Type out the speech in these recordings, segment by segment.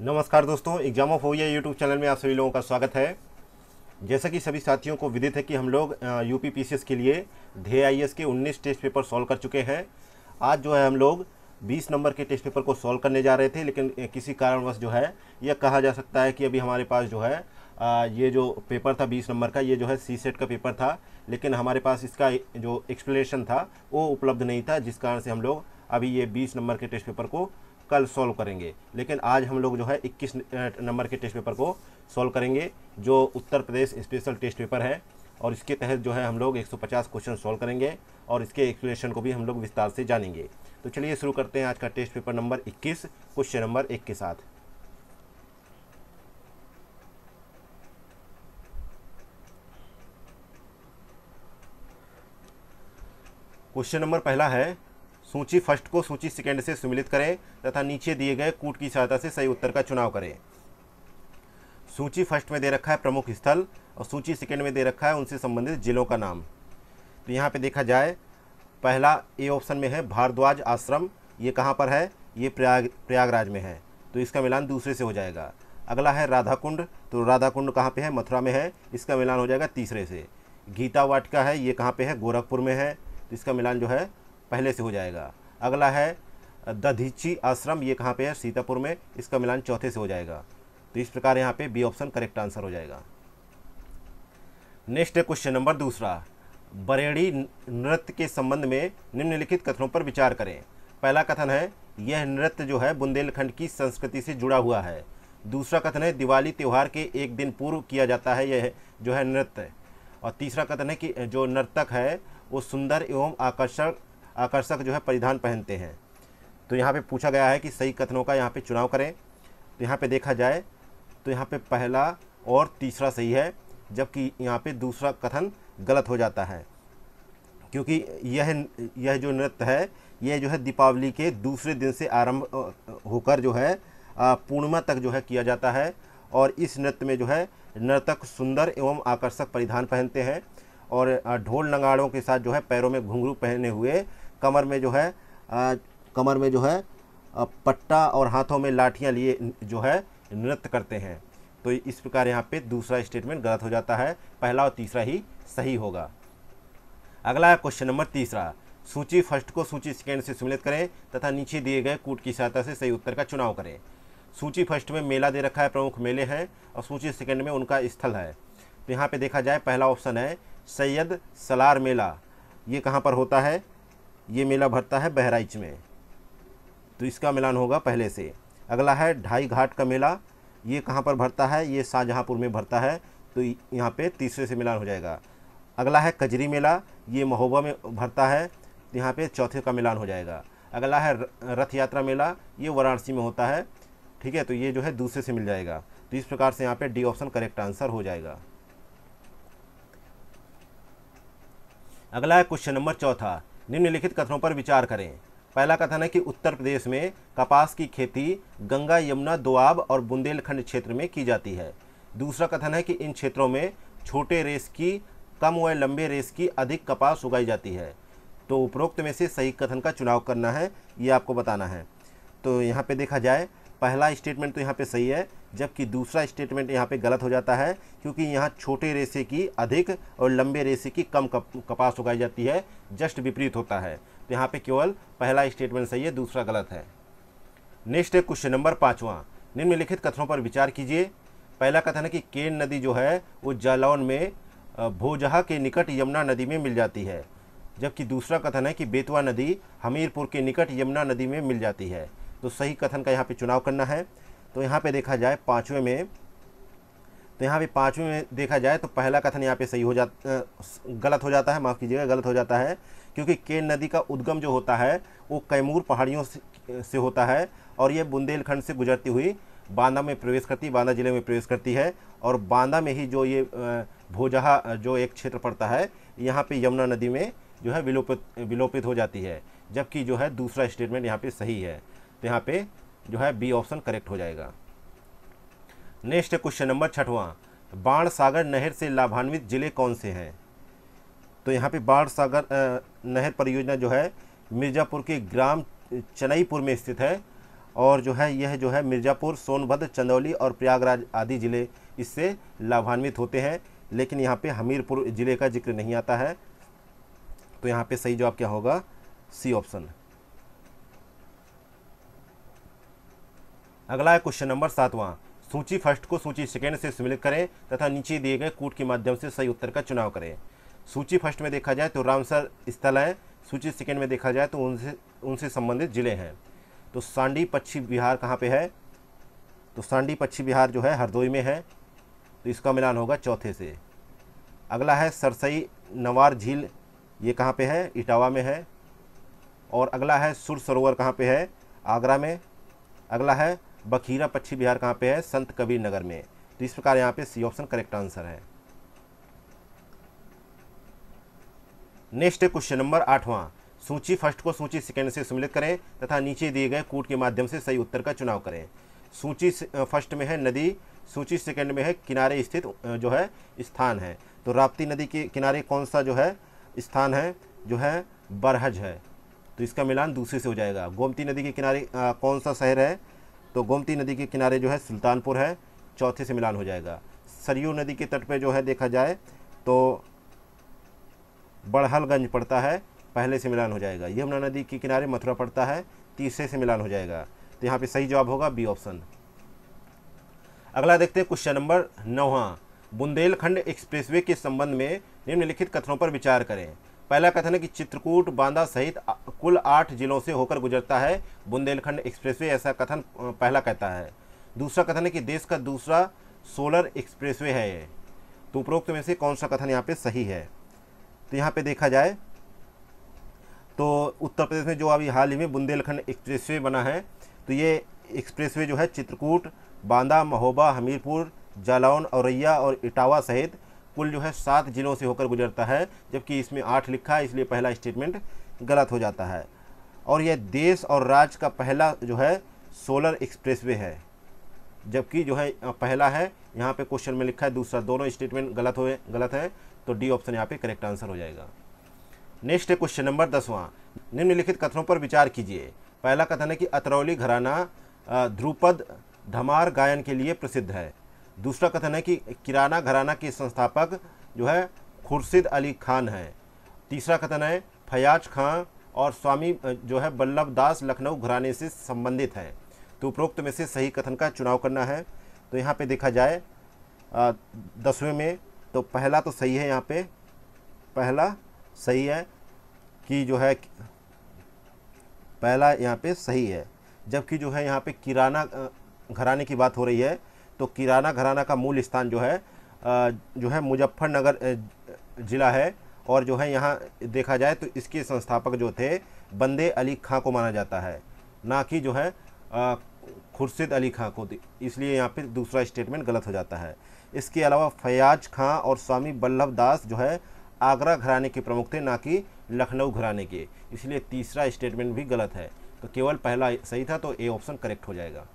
नमस्कार दोस्तों exam of ओया यूट्यूब चैनल में आप सभी लोगों का स्वागत है जैसा कि सभी साथियों को विदित है कि हम लोग यू पी के लिए धे आई के 19 टेस्ट पेपर सॉल्व कर चुके हैं आज जो है हम लोग 20 नंबर के टेस्ट पेपर को सॉल्व करने जा रहे थे लेकिन किसी कारणवश जो है यह कहा जा सकता है कि अभी हमारे पास जो है ये जो पेपर था बीस नंबर का ये जो है सी सेट का पेपर था लेकिन हमारे पास इसका जो एक्सप्लेनेशन था वो उपलब्ध नहीं था जिस कारण से हम लोग अभी ये बीस नंबर के टेस्ट पेपर को कल सॉल्व करेंगे लेकिन आज हम लोग जो है 21 नंबर के टेस्ट पेपर को सॉल्व करेंगे जो Uttar Pradesh special test paper है और इसके तहत जो है हम लोग 150 क्वेश्चन सॉल्व करेंगे और इसके एक्सप्लेनेशन को भी हम लोग विस्तार से जानेंगे तो चलिए शुरू करते हैं आज का टेस्ट पेपर नंबर इक्कीस क्वेश्चन नंबर एक के साथ क्वेश्चन नंबर पहला है सूची फर्स्ट को सूची सेकेंड से सुमिलित करें तथा नीचे दिए गए कूट की सहायता से सही उत्तर का चुनाव करें सूची फर्स्ट में दे रखा है प्रमुख स्थल और सूची सेकेंड में दे रखा है उनसे संबंधित जिलों का नाम तो यहाँ पे देखा जाए पहला ए ऑप्शन में है भारद्वाज आश्रम ये कहाँ पर है ये प्रयाग प्रयागराज में है तो इसका मिलान दूसरे से हो जाएगा अगला है राधा कुंड तो राधा कुंड कहाँ पे है मथुरा में है इसका मिलान हो जाएगा तीसरे से गीता वाटिका है ये कहाँ पे है गोरखपुर में है तो इसका मिलान जो है पहले से हो जाएगा अगला है दधीची आश्रम ये कहाँ पे है सीतापुर में इसका मिलान चौथे से हो जाएगा तो इस प्रकार यहाँ पे बी ऑप्शन करेक्ट आंसर हो जाएगा नेक्स्ट है क्वेश्चन नंबर दूसरा बरेड़ी नृत्य के संबंध में निम्नलिखित कथनों पर विचार करें पहला कथन है यह नृत्य जो है बुंदेलखंड की संस्कृति से जुड़ा हुआ है दूसरा कथन है दिवाली त्यौहार के एक दिन पूर्व किया जाता है यह जो है नृत्य और तीसरा कथन है कि जो नर्तक है वो सुंदर एवं आकर्षक आकर्षक जो है परिधान पहनते हैं तो यहाँ पे पूछा गया है कि सही कथनों का यहाँ पे चुनाव करें तो यहाँ पे देखा जाए तो यहाँ पे पहला और तीसरा सही है जबकि यहाँ पे दूसरा कथन गलत हो जाता है क्योंकि यह यह जो नृत्य है यह जो है दीपावली के दूसरे दिन से आरंभ होकर जो है पूर्णिमा तक जो है किया जाता है और इस नृत्य में जो है नर्तक सुंदर एवं आकर्षक परिधान पहनते हैं और ढोल नगाड़ों के साथ जो है पैरों में घुंघरू पहने हुए कमर में जो है आ, कमर में जो है पट्टा और हाथों में लाठियाँ लिए जो है नृत्य करते हैं तो इस प्रकार यहाँ पे दूसरा स्टेटमेंट गलत हो जाता है पहला और तीसरा ही सही होगा अगला है क्वेश्चन नंबर तीसरा सूची फर्स्ट को सूची सेकेंड से सम्मिलित करें तथा नीचे दिए गए कूट की सहायता से सही उत्तर का चुनाव करें सूची फर्स्ट में मेला दे रखा है प्रमुख मेले हैं और सूची सेकेंड में उनका स्थल है तो यहाँ पे देखा जाए पहला ऑप्शन है सैयद सलार मेला ये कहाँ पर होता है ये मेला भरता है बहराइच में तो इसका मिलान होगा पहले से अगला है ढाई घाट का मेला ये कहाँ पर भरता है ये शाहजहाँपुर में भरता है तो यहाँ पे तीसरे से मिलान हो जाएगा अगला है कजरी मेला ये महोबा में भरता है तो यहाँ पे चौथे का मिलान हो जाएगा अगला है रथ यात्रा मेला ये वाराणसी में होता है ठीक है तो ये जो है दूसरे से मिल जाएगा तो इस प्रकार से यहाँ पे डी ऑप्शन करेक्ट आंसर हो जाएगा अगला है क्वेश्चन नंबर चौथा निम्नलिखित कथनों पर विचार करें पहला कथन है कि उत्तर प्रदेश में कपास की खेती गंगा यमुना दोआब और बुंदेलखंड क्षेत्र में की जाती है दूसरा कथन है कि इन क्षेत्रों में छोटे रेस की कम व लंबे रेस की अधिक कपास उगाई जाती है तो उपरोक्त में से सही कथन का चुनाव करना है ये आपको बताना है तो यहाँ पे देखा जाए पहला स्टेटमेंट तो यहाँ पे सही है जबकि दूसरा स्टेटमेंट यहाँ पे गलत हो जाता है क्योंकि यहाँ छोटे रेसे की अधिक और लंबे रेसे की कम कपास उगाई जाती है जस्ट विपरीत होता है तो यहाँ पे केवल पहला स्टेटमेंट सही है दूसरा गलत है नेक्स्ट है क्वेश्चन नंबर पाँचवा निम्नलिखित कथनों पर विचार कीजिए पहला कथन है कि केन नदी जो है वो जालौन में भोजहा के निकट यमुना नदी में मिल जाती है जबकि दूसरा कथन है कि बेतवा नदी हमीरपुर के निकट यमुना नदी में मिल जाती है तो सही कथन का यहाँ पे चुनाव करना है तो यहाँ पे देखा जाए पाँचवें में तो यहाँ पे पाँचवें में देखा जाए तो पहला कथन यहाँ पे सही हो जा गलत हो जाता है माफ़ कीजिएगा गलत हो जाता है क्योंकि केन नदी का उद्गम जो होता है वो कैमूर पहाड़ियों से, से होता है और ये बुंदेलखंड से गुजरती हुई बांदा में प्रवेश करती बांदा ज़िले में प्रवेश करती है और बांदा में ही जो ये भोजहा जो एक क्षेत्र पड़ता है यहाँ पे यमुना नदी में जो है विलोपित विलोपित हो जाती है जबकि जो है दूसरा स्टेटमेंट यहाँ पे सही है यहाँ पे जो है बी ऑप्शन करेक्ट हो जाएगा नेक्स्ट क्वेश्चन नंबर छठवां बाण सागर नहर से लाभान्वित जिले कौन से हैं तो यहाँ पे बाण सागर नहर परियोजना जो है मिर्ज़ापुर के ग्राम चनईपुर में स्थित है और जो है यह जो है मिर्ज़ापुर सोनभद्र चंदौली और प्रयागराज आदि ज़िले इससे लाभान्वित होते हैं लेकिन यहाँ पे हमीरपुर ज़िले का जिक्र नहीं आता है तो यहाँ पे सही जवाब क्या होगा सी ऑप्शन अगला है क्वेश्चन नंबर सातवां सूची फर्स्ट को सूची सेकेंड से सम्मिलित करें तथा नीचे दिए गए कूट के माध्यम से सही उत्तर का चुनाव करें सूची फर्स्ट में देखा जाए तो रामसर स्थल हैं सूची सेकेंड में देखा जाए तो उनसे उनसे संबंधित जिले हैं तो सांडी पक्षी बिहार कहाँ पे है तो सांडी पक्षी बिहार जो है हरदोई में है तो इसका मिलान होगा चौथे से अगला है सरसई नवार झील ये कहाँ पे है इटावा में है और अगला है सुर सरोवर कहाँ पे है आगरा में अगला है बखीरा पश्चिम बिहार कहाँ पे है संत कबीर नगर में तो इस प्रकार यहाँ पे सी ऑप्शन करेक्ट आंसर है नेक्स्ट क्वेश्चन नंबर आठवां सूची फर्स्ट को सूची सेकेंड से सम्मिलित करें तथा नीचे दिए गए कूट के माध्यम से सही उत्तर का चुनाव करें सूची फर्स्ट में है नदी सूची सेकेंड में है किनारे स्थित जो है स्थान है तो राप्ती नदी के किनारे कौन सा जो है स्थान है जो है बरहज है तो इसका मिलान दूसरे से हो जाएगा गोमती नदी के किनारे आ, कौन सा शहर है तो गोमती नदी के किनारे जो है सुल्तानपुर है चौथे से मिलान हो जाएगा सरयू नदी के तट पे जो है देखा जाए तो बड़हलगंज पड़ता है पहले से मिलान हो जाएगा यमुना नदी के किनारे मथुरा पड़ता है तीसरे से मिलान हो जाएगा तो यहाँ पे सही जवाब होगा बी ऑप्शन अगला देखते हैं क्वेश्चन नंबर नौवा हाँ, बुंदेलखंड एक्सप्रेसवे के संबंध में निम्नलिखित कथनों पर विचार करें पहला कथन है कि चित्रकूट बांदा सहित कुल आठ जिलों से होकर गुजरता है बुंदेलखंड एक्सप्रेसवे ऐसा कथन पहला कहता है दूसरा कथन है कि देश का दूसरा सोलर एक्सप्रेसवे है ये तो उपरोक्त में से कौन सा कथन यहाँ पे सही है तो यहाँ पे देखा जाए तो उत्तर प्रदेश में जो अभी हाल ही में बुंदेलखंड एक्सप्रेस बना है तो ये एक्सप्रेस जो है चित्रकूट बांदा महोबा हमीरपुर जालौन औरैया और इटावा सहित कुल जो है सात जिलों से होकर गुजरता है जबकि इसमें आठ लिखा है इसलिए पहला स्टेटमेंट गलत हो जाता है और यह देश और राज्य का पहला जो है सोलर एक्सप्रेसवे है जबकि जो है पहला है यहाँ पे क्वेश्चन में लिखा है दूसरा दोनों स्टेटमेंट गलत हुए गलत है तो डी ऑप्शन यहाँ पे करेक्ट आंसर हो जाएगा नेक्स्ट है क्वेश्चन नंबर दसवां निम्नलिखित कथनों पर विचार कीजिए पहला कथन है कि अतरौली घराना ध्रुपद धमार गायन के लिए प्रसिद्ध है दूसरा कथन है कि किराना घराना के संस्थापक जो है खुर्शीद अली खान हैं तीसरा कथन है फयाज खां और स्वामी जो है बल्लभ दास लखनऊ घराने से संबंधित हैं तो उपरोक्त में से सही कथन का चुनाव करना है तो यहाँ पे देखा जाए दसवें में तो पहला तो सही है यहाँ पे पहला सही है कि जो है पहला यहाँ पे सही है जबकि जो है यहाँ पे किराना घराने की बात हो रही है तो किराना घराना का मूल स्थान जो है जो है मुजफ्फरनगर ज़िला है और जो है यहाँ देखा जाए तो इसके संस्थापक जो थे बंदे अली खां को माना जाता है ना कि जो है खुर्शीद अली खां को इसलिए यहाँ पे दूसरा स्टेटमेंट गलत हो जाता है इसके अलावा फयाज खां और स्वामी बल्लभ दास जो है आगरा घराने के प्रमुख थे ना कि लखनऊ घराने के इसलिए तीसरा स्टेटमेंट भी गलत है तो केवल पहला सही था तो ए ऑप्शन करेक्ट हो जाएगा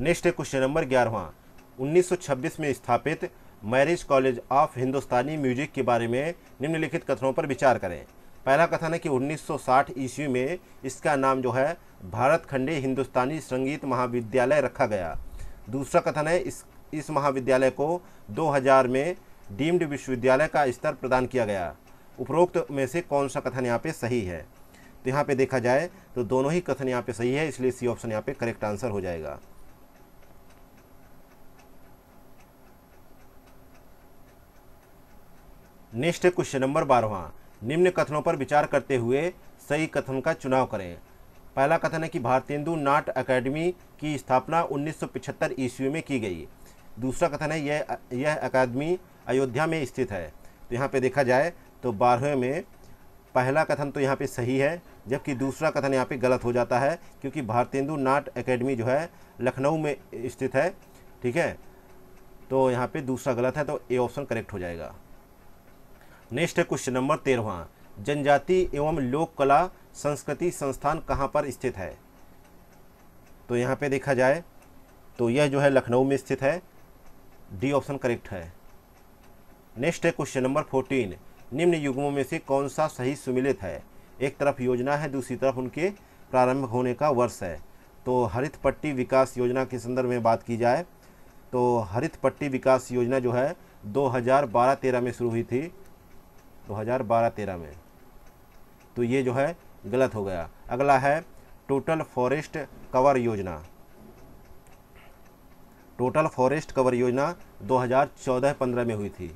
नेक्स्ट है क्वेश्चन नंबर ग्यारहवा 1926 में स्थापित Marris college of Hindustani music के बारे में निम्नलिखित कथनों पर विचार करें पहला कथन है कि 1960 ईस्वी में इसका नाम जो है भारत खंडे हिंदुस्तानी संगीत महाविद्यालय रखा गया दूसरा कथन है इस इस महाविद्यालय को 2000 में डीम्ड विश्वविद्यालय का स्तर प्रदान किया गया उपरोक्त में से कौन सा कथन यहाँ पे सही है तो यहाँ पे देखा जाए तो दोनों ही कथन यहाँ पे सही है इसलिए सी ऑप्शन यहाँ पे करेक्ट आंसर हो जाएगा नेक्स्ट है क्वेश्चन नंबर बारहवा निम्न कथनों पर विचार करते हुए सही कथन का चुनाव करें पहला कथन है कि भारतेंदु नाट अकेडमी की स्थापना 1975 ईस्वी में की गई दूसरा कथन है यह यह अकादमी अयोध्या में स्थित है तो यहाँ पे देखा जाए तो बारहवें में पहला कथन तो यहाँ पे सही है जबकि दूसरा कथन यहाँ पे गलत हो जाता है क्योंकि भारतेंदु नाट अकेडमी जो है लखनऊ में स्थित है ठीक है तो यहाँ पर दूसरा गलत है तो ए ऑप्शन करेक्ट हो जाएगा नेक्स्ट है क्वेश्चन नंबर तेरहवा जनजाति एवं लोक कला संस्कृति संस्थान कहाँ पर स्थित है तो यहाँ पे देखा जाए तो यह जो है लखनऊ में स्थित है डी ऑप्शन करेक्ट है नेक्स्ट है क्वेश्चन नंबर फोर्टीन निम्न युग्मों में से कौन सा सही सुमिलित है एक तरफ योजना है दूसरी तरफ उनके प्रारंभ होने का वर्ष है तो हरित पट्टी विकास योजना के संदर्भ में बात की जाए तो हरित पट्टी विकास योजना जो है 2012-13 में शुरू हुई थी 2012-13 में तो ये जो है गलत हो गया अगला है टोटल फॉरेस्ट कवर योजना टोटल फॉरेस्ट कवर योजना 2014-15 में हुई थी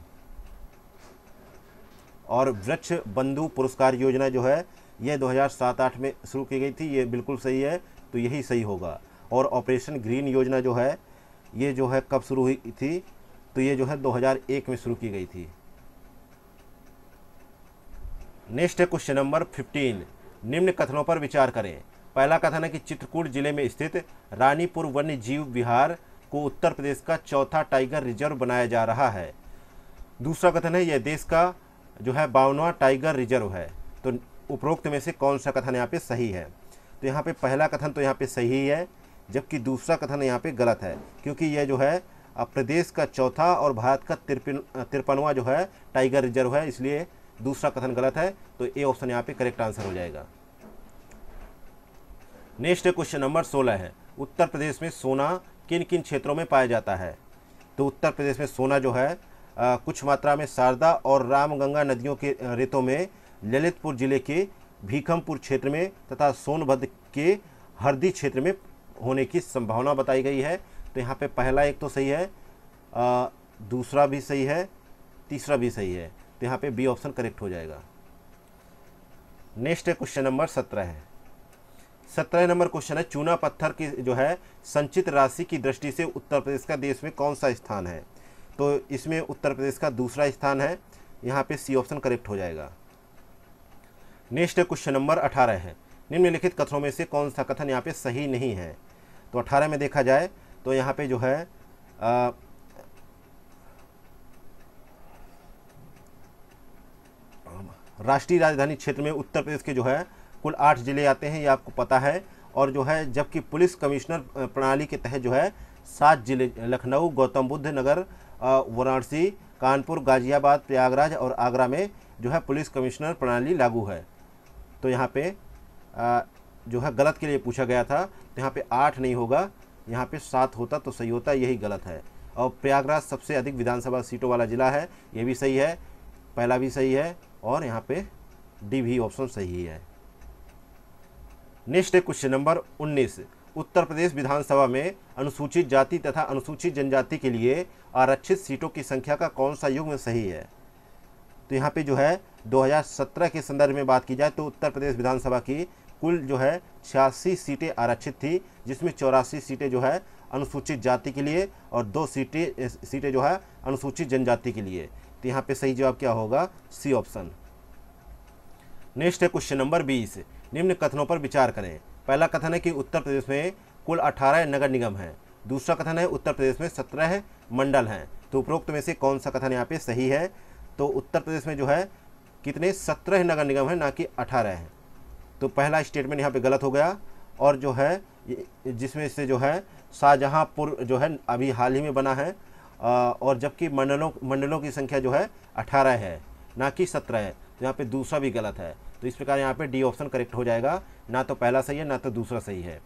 और वृक्ष बंधु पुरस्कार योजना जो है ये 2007-8 में शुरू की गई थी ये बिल्कुल सही है तो यही सही होगा और ऑपरेशन ग्रीन योजना जो है ये जो है कब शुरू हुई थी तो ये जो है 2001 में शुरू की गई थी नेक्स्ट है क्वेश्चन नंबर फिफ्टीन निम्न कथनों पर विचार करें पहला कथन है कि चित्रकूट जिले में स्थित रानीपुर वन्य जीव विहार को उत्तर प्रदेश का चौथा टाइगर रिजर्व बनाया जा रहा है दूसरा कथन है यह देश का जो है बावनवा टाइगर रिजर्व है तो उपरोक्त में से कौन सा कथन यहाँ पे सही है तो यहाँ पे पहला कथन तो यहाँ पे सही है जबकि दूसरा कथन यहाँ पे गलत है क्योंकि यह जो है प्रदेश का चौथा और भारत का तिरपन तिरपनवा जो है टाइगर रिजर्व है इसलिए दूसरा कथन गलत है तो ए ऑप्शन यहाँ पे करेक्ट आंसर हो जाएगा नेक्स्ट क्वेश्चन नंबर सोलह है उत्तर प्रदेश में सोना किन किन क्षेत्रों में पाया जाता है तो उत्तर प्रदेश में सोना जो है आ, कुछ मात्रा में शारदा और रामगंगा नदियों के रेतों में ललितपुर जिले के भीखमपुर क्षेत्र में तथा सोनभद्र के हरदी क्षेत्र में होने की संभावना बताई गई है तो यहाँ पे पहला एक तो सही है आ, दूसरा भी सही है तीसरा भी सही है तो यहाँ पे बी ऑप्शन करेक्ट हो जाएगा नेक्स्ट है क्वेश्चन नंबर सत्रह है सत्रह नंबर क्वेश्चन है चूना पत्थर की जो है संचित राशि की दृष्टि से उत्तर प्रदेश का देश में कौन सा स्थान है तो इसमें उत्तर प्रदेश का दूसरा स्थान है यहाँ पे सी ऑप्शन करेक्ट हो जाएगा नेक्स्ट है क्वेश्चन नंबर अठारह है निम्नलिखित कथनों में से कौन सा कथन यहाँ पे सही नहीं है तो अठारह में देखा जाए तो यहाँ पे जो है आ, राष्ट्रीय राजधानी क्षेत्र में उत्तर प्रदेश के जो है कुल आठ जिले आते हैं ये आपको पता है और जो है जबकि पुलिस कमिश्नर प्रणाली के तहत जो है सात जिले लखनऊ गौतम बुद्ध नगर वाराणसी कानपुर गाजियाबाद प्रयागराज और आगरा में जो है पुलिस कमिश्नर प्रणाली लागू है तो यहाँ पे आ, जो है गलत के लिए पूछा गया था तो यहाँ पे आठ नहीं होगा यहाँ पे सात होता तो सही होता यही गलत है और प्रयागराज सबसे अधिक विधानसभा सीटों वाला ज़िला है ये भी सही है पहला भी सही है और यहाँ पे डी भी ऑप्शन सही है नेक्स्ट है क्वेश्चन नंबर 19 उत्तर प्रदेश विधानसभा में अनुसूचित जाति तथा अनुसूचित जनजाति के लिए आरक्षित सीटों की संख्या का कौन सा युग्म सही है तो यहाँ पे जो है 2017 के संदर्भ में बात की जाए तो उत्तर प्रदेश विधानसभा की कुल जो है छियासी सीटें आरक्षित थी जिसमें चौरासी सीटें जो है अनुसूचित जाति के लिए और दो सीटें सीटें जो है अनुसूचित जनजाति के लिए तो यहाँ पे सही जवाब क्या होगा सी ऑप्शन नेक्स्ट है क्वेश्चन नंबर बीस निम्न कथनों पर विचार करें पहला कथन है कि उत्तर प्रदेश में कुल अठारह नगर निगम हैं दूसरा कथन है उत्तर प्रदेश में सत्रह मंडल हैं तो उपरोक्त में से कौन सा कथन यहाँ पे सही है तो उत्तर प्रदेश में जो है कितने सत्रह नगर निगम हैं ना कि अठारह हैं तो पहला स्टेटमेंट यहाँ पे गलत हो गया और जो है जिसमें से जो है शाहजहाँपुर जो है अभी हाल ही में बना है और जबकि मंडलों मंडलों की संख्या जो है अठारह है ना कि सत्रह है तो यहाँ पे दूसरा भी गलत है तो इस प्रकार यहाँ पे डी ऑप्शन करेक्ट हो जाएगा ना तो पहला सही है ना तो दूसरा सही है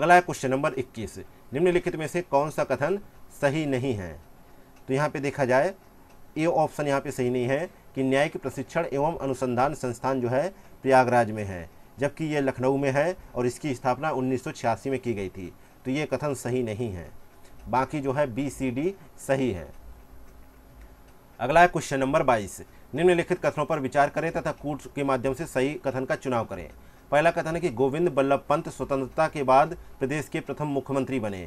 अगला है क्वेश्चन नंबर 21 निम्नलिखित में से कौन सा कथन सही नहीं है तो यहाँ पे देखा जाए ए ऑप्शन यहाँ पर सही नहीं है कि न्यायिक प्रशिक्षण एवं अनुसंधान संस्थान जो है प्रयागराज में है जबकि ये लखनऊ में है और इसकी स्थापना उन्नीस में की गई थी तो ये कथन सही नहीं है बाकी जो है बी सी डी सही है अगला है क्वेश्चन नंबर बाईस निम्नलिखित कथनों पर विचार करें तथा कूट के माध्यम से सही कथन का चुनाव करें पहला कथन है कि गोविंद बल्लभ पंत स्वतंत्रता के बाद प्रदेश के प्रथम मुख्यमंत्री बने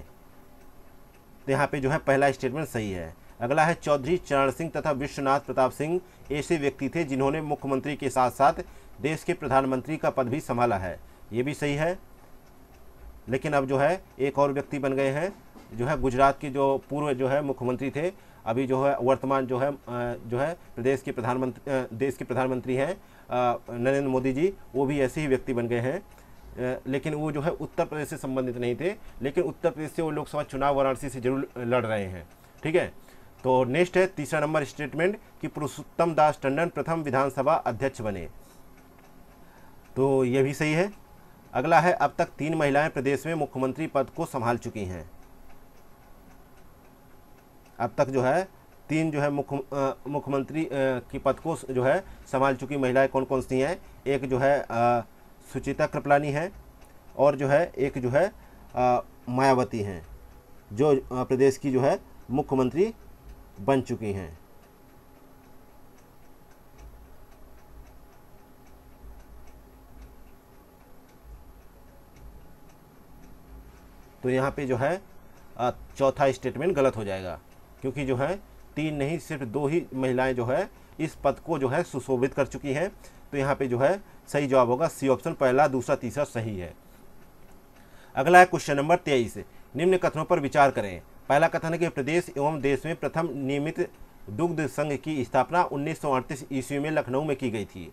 तो यहाँ पे जो है पहला स्टेटमेंट सही है अगला है चौधरी चरण सिंह तथा विश्वनाथ प्रताप सिंह ऐसे व्यक्ति थे जिन्होंने मुख्यमंत्री के साथ साथ देश के प्रधानमंत्री का पद भी संभाला है ये भी सही है लेकिन अब जो है एक और व्यक्ति बन गए हैं जो है गुजरात के जो पूर्व जो है मुख्यमंत्री थे अभी जो है वर्तमान जो है जो है प्रदेश के प्रधानमंत्री देश के प्रधानमंत्री हैं नरेंद्र मोदी जी वो भी ऐसे ही व्यक्ति बन गए हैं लेकिन वो जो है उत्तर प्रदेश से संबंधित नहीं थे लेकिन उत्तर प्रदेश से वो लोकसभा चुनाव वाराणसी से जरूर लड़ रहे हैं ठीक है तो नेक्स्ट है तीसरा नंबर स्टेटमेंट कि पुरुषोत्तम दास टंडन प्रथम विधानसभा अध्यक्ष बने तो ये भी सही है अगला है अब तक तीन महिलाएं प्रदेश में मुख्यमंत्री पद को संभाल चुकी हैं अब तक जो है तीन जो है मुख्य मुख्यमंत्री की पद को जो है संभाल चुकी महिलाएं कौन कौन सी हैं एक जो है सुचिता कृपलानी है और जो है एक जो है मायावती हैं जो प्रदेश की जो है मुख्यमंत्री बन चुकी हैं तो यहाँ पे जो है चौथा स्टेटमेंट गलत हो जाएगा क्योंकि जो है तीन नहीं सिर्फ दो ही महिलाएं जो है इस पद को जो है सुशोभित कर चुकी हैं तो यहाँ पे जो है सही जवाब होगा सी ऑप्शन पहला दूसरा तीसरा सही है अगला है क्वेश्चन नंबर तेईस निम्न कथनों पर विचार करें पहला कथन है कि प्रदेश एवं देश में प्रथम नियमित दुग्ध संघ की स्थापना उन्नीस सौ ईस्वी में लखनऊ में की गई थी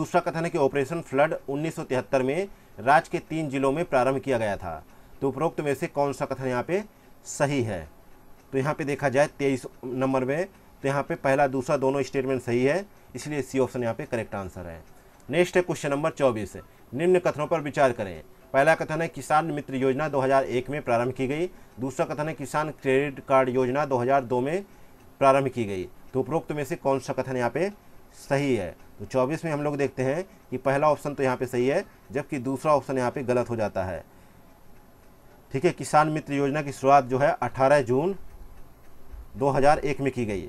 दूसरा कथन है कि ऑपरेशन फ्लड उन्नीस में राज्य के तीन जिलों में प्रारंभ किया गया था तो उपरोक्त में से कौन सा कथन यहाँ पे सही है तो यहाँ पे देखा जाए तेईस नंबर में तो यहाँ पे पहला दूसरा दोनों स्टेटमेंट सही है इसलिए सी ऑप्शन यहाँ पे करेक्ट आंसर है नेक्स्ट है क्वेश्चन नंबर चौबीस निम्न कथनों पर विचार करें पहला कथन है किसान मित्र योजना 2001 में प्रारंभ की गई दूसरा कथन है किसान क्रेडिट कार्ड योजना 2002 में प्रारंभ की गई तो उपरोक्त में से कौन सा कथन यहाँ पे सही है तो 24 में हम लोग देखते हैं कि पहला ऑप्शन तो यहाँ पे सही है जबकि दूसरा ऑप्शन यहाँ पे गलत हो जाता है ठीक है किसान मित्र योजना की शुरुआत जो है 18 जून 2001 में की गई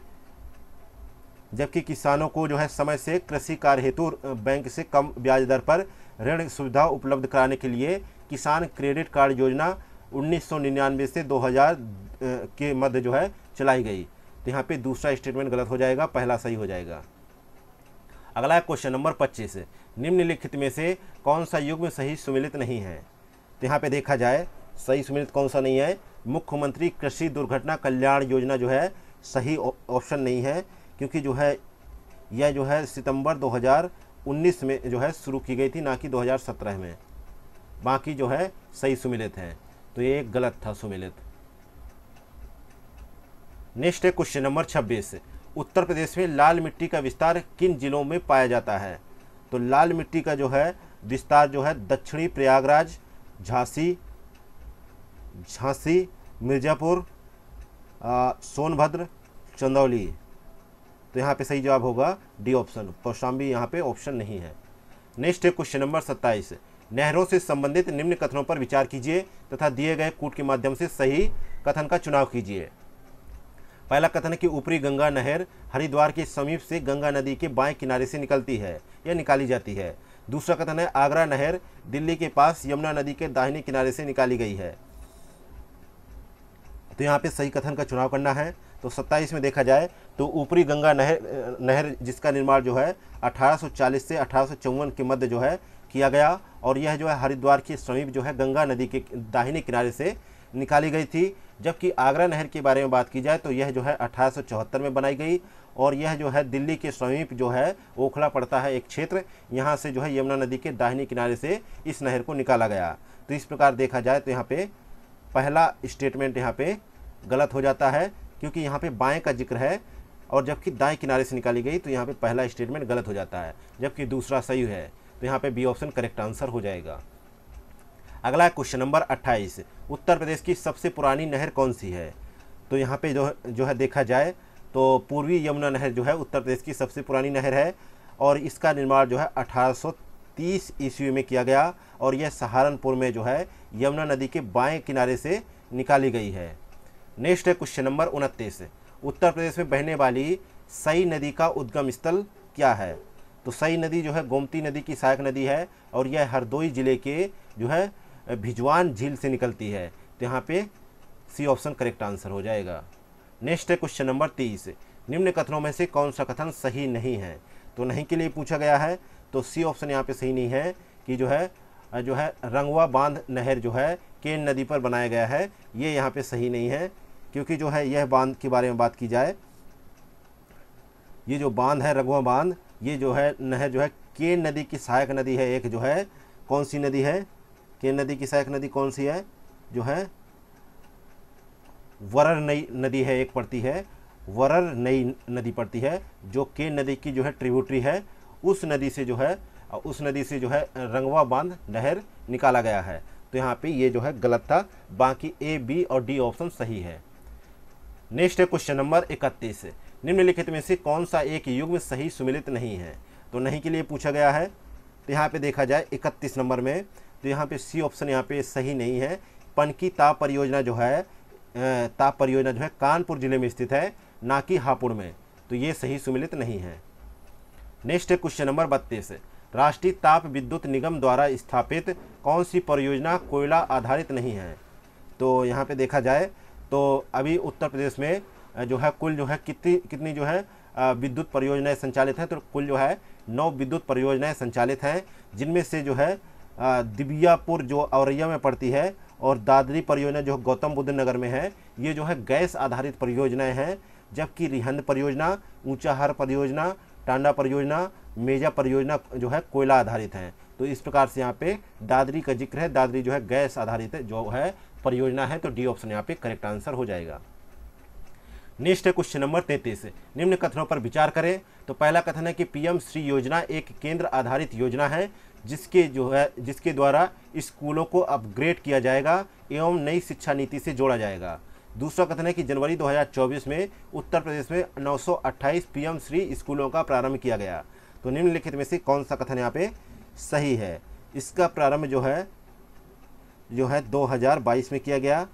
जबकि किसानों को जो है समय से कृषि कार्य हेतु बैंक से कम ब्याज दर पर ऋण सुविधा उपलब्ध कराने के लिए किसान क्रेडिट कार्ड योजना 1999 से 2000 के मध्य जो है चलाई गई तो यहाँ पे दूसरा स्टेटमेंट गलत हो जाएगा पहला सही हो जाएगा अगला है क्वेश्चन नंबर 25 निम्नलिखित में से कौन सा युग्म सही सुमिलित नहीं है तो यहाँ पे देखा जाए सही सुमिलित कौन सा नहीं है मुख्यमंत्री कृषि दुर्घटना कल्याण योजना जो है सही ऑप्शन नहीं है क्योंकि जो है यह जो है सितंबर 2019 में जो है शुरू की गई थी ना कि 2017 में बाकी जो है सही सुमिलित हैं तो ये गलत था सुमिलित नेक्स्ट है क्वेश्चन नंबर 26 उत्तर प्रदेश में लाल मिट्टी का विस्तार किन जिलों में पाया जाता है तो लाल मिट्टी का जो है विस्तार जो है दक्षिणी प्रयागराज झांसी झांसी मिर्ज़ापुर सोनभद्र चंदौली तो यहाँ पे सही जवाब होगा डी ऑप्शन कौशाम्बी यहाँ पे ऑप्शन नहीं है नेक्स्ट है क्वेश्चन नंबर सत्ताईस नहरों से संबंधित निम्न कथनों पर विचार कीजिए तथा दिए गए कूट के माध्यम से सही कथन का चुनाव कीजिए पहला कथन है कि ऊपरी गंगा नहर हरिद्वार के समीप से गंगा नदी के बाएं किनारे से निकलती है या निकाली जाती है दूसरा कथन है आगरा नहर दिल्ली के पास यमुना नदी के दाहिने किनारे से निकाली गई है तो यहाँ पे सही कथन का चुनाव करना है तो सत्ताईस में देखा जाए तो ऊपरी गंगा नहर नहर जिसका निर्माण जो है 1840 से अठारह के मध्य जो है किया गया और यह जो है हरिद्वार के समीप जो है गंगा नदी के दाहिने किनारे से निकाली गई थी जबकि आगरा नहर के बारे में बात की जाए तो यह जो है अठारह में बनाई गई और यह जो है दिल्ली के समीप जो है ओखला पड़ता है एक क्षेत्र यहाँ से जो है यमुना नदी के दाहिने किनारे से इस नहर को निकाला गया तो इस प्रकार देखा जाए तो यहाँ पे पहला स्टेटमेंट यहाँ पे गलत हो जाता है क्योंकि यहाँ पे बाएं का जिक्र है और जबकि दाएं किनारे से निकाली गई तो यहाँ पे पहला स्टेटमेंट गलत हो जाता है जबकि दूसरा सही है तो यहाँ पे बी ऑप्शन करेक्ट आंसर हो जाएगा अगला क्वेश्चन नंबर 28 उत्तर प्रदेश की सबसे पुरानी नहर कौन सी है तो यहाँ पे जो जो है देखा जाए तो पूर्वी यमुना नहर जो है उत्तर प्रदेश की सबसे पुरानी नहर है और इसका निर्माण जो है तीस ईस्वी में किया गया और यह सहारनपुर में जो है यमुना नदी के बाएं किनारे से निकाली गई है नेक्स्ट है क्वेश्चन नंबर उनतीस उत्तर प्रदेश में बहने वाली सई नदी का उद्गम स्थल क्या है तो सई नदी जो है गोमती नदी की सहायक नदी है और यह हरदोई जिले के जो है भिजवान झील से निकलती है तो यहाँ पे सी ऑप्शन करेक्ट आंसर हो जाएगा नेक्स्ट है क्वेश्चन नंबर तीस निम्न कथनों में से कौन सा कथन सही नहीं है तो नहीं के लिए पूछा गया है तो सी ऑप्शन यहाँ पे सही नहीं है कि जो है जो है रंगवा बांध नहर जो है केन नदी पर बनाया गया है ये यहाँ पे सही नहीं है क्योंकि जो है यह बांध के बारे में बात की जाए ये जो बांध है रघुआ बांध ये जो है नहर जो है केन नदी की सहायक नदी है एक जो है कौन सी नदी है केन नदी की सहायक नदी कौन सी है जो है वरर नई नदी है एक पड़ती है वरर नई नदी पड़ती है जो केन नदी की जो है ट्रिब्यूटरी है उस नदी से जो है उस नदी से जो है रंगवा बांध नहर निकाला गया है तो यहाँ पे ये जो है गलत था बाकी ए बी और डी ऑप्शन सही है नेक्स्ट है क्वेश्चन नंबर इकतीस निम्नलिखित में से कौन सा एक युग्म सही सुमिलित नहीं है तो नहीं के लिए पूछा गया है तो यहाँ पे देखा जाए इकतीस नंबर में तो यहाँ पे सी ऑप्शन यहाँ पे सही नहीं है पनकी ताप परियोजना जो है ताप परियोजना जो है कानपुर जिले में स्थित है ना कि हापुड़ में तो ये सही सुमिलित नहीं है नेक्स्ट है क्वेश्चन नंबर बत्तीस राष्ट्रीय ताप विद्युत निगम द्वारा स्थापित कौन सी परियोजना कोयला आधारित नहीं है तो यहाँ पे देखा जाए तो अभी उत्तर प्रदेश में जो है कुल जो है कितनी कितनी जो है विद्युत परियोजनाएं संचालित हैं तो कुल जो है नौ विद्युत परियोजनाएं संचालित हैं जिनमें से जो है दिबियापुर जो औरैया में पड़ती है और दादरी परियोजना जो गौतम बुद्ध नगर में है ये जो है गैस आधारित परियोजनाएँ हैं जबकि रिहंद परियोजना ऊँचाहर परियोजना टांडा परियोजना मेजा परियोजना जो है कोयला आधारित हैं तो इस प्रकार से यहाँ पे दादरी का जिक्र है दादरी जो है गैस आधारित जो है परियोजना है तो डी ऑप्शन यहाँ पे करेक्ट आंसर हो जाएगा नेक्स्ट है क्वेश्चन नंबर तैंतीस निम्न कथनों पर विचार करें तो पहला कथन है कि पीएम श्री योजना एक केंद्र आधारित योजना है जिसके जो है जिसके द्वारा स्कूलों को अपग्रेड किया जाएगा एवं नई शिक्षा नीति से जोड़ा जाएगा दूसरा कथन है कि जनवरी 2024 में उत्तर प्रदेश में 928 पीएम श्री स्कूलों का प्रारंभ किया गया तो निम्नलिखित में से कौन सा कथन यहाँ पे सही है इसका प्रारंभ जो है जो है 2022 में किया गया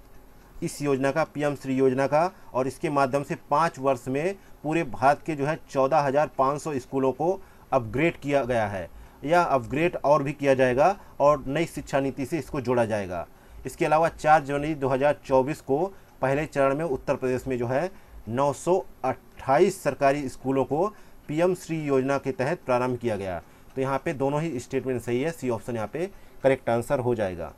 इस योजना का पीएम श्री योजना का और इसके माध्यम से पाँच वर्ष में पूरे भारत के जो है चौदह स्कूलों को अपग्रेड किया गया है या अपग्रेड और भी किया जाएगा और नई शिक्षा नीति से इसको जोड़ा जाएगा इसके अलावा 4 जनवरी 2024 को पहले चरण में उत्तर प्रदेश में जो है 928 सरकारी स्कूलों को पीएम श्री योजना के तहत प्रारंभ किया गया तो यहाँ पे दोनों ही स्टेटमेंट सही है सी ऑप्शन यहाँ पे करेक्ट आंसर हो जाएगा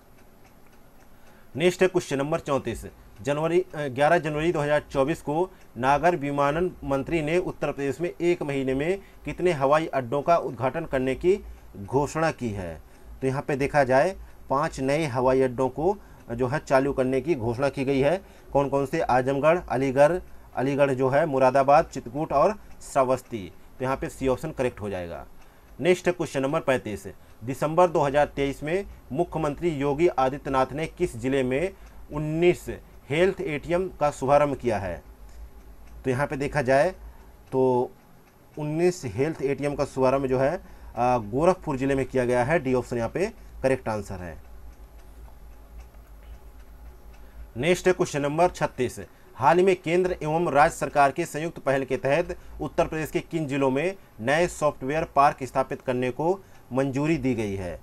नेक्स्ट है क्वेश्चन नंबर चौंतीस जनवरी 11 जनवरी 2024 को नागर विमानन मंत्री ने उत्तर प्रदेश में एक महीने में कितने हवाई अड्डों का उद्घाटन करने की घोषणा की है तो यहाँ पे देखा जाए पांच नए हवाई अड्डों को जो है चालू करने की घोषणा की गई है कौन कौन से आजमगढ़ अलीगढ़ अलीगढ़ जो है मुरादाबाद चित्रकूट और श्रावस्ती तो यहाँ पे सी ऑप्शन करेक्ट हो जाएगा नेक्स्ट क्वेश्चन नंबर पैंतीस दिसंबर 2023 में मुख्यमंत्री योगी आदित्यनाथ ने किस जिले में 19 हेल्थ एटीएम का शुभारंभ किया है तो यहाँ पे देखा जाए तो 19 हेल्थ एटीएम का शुभारंभ जो है गोरखपुर ज़िले में किया गया है डी ऑप्शन यहाँ पे करेक्ट आंसर है नेक्स्ट है क्वेश्चन नंबर छत्तीस हाल ही में केंद्र एवं राज्य सरकार के संयुक्त पहल के तहत उत्तर प्रदेश के किन जिलों में नए सॉफ्टवेयर पार्क स्थापित करने को मंजूरी दी गई है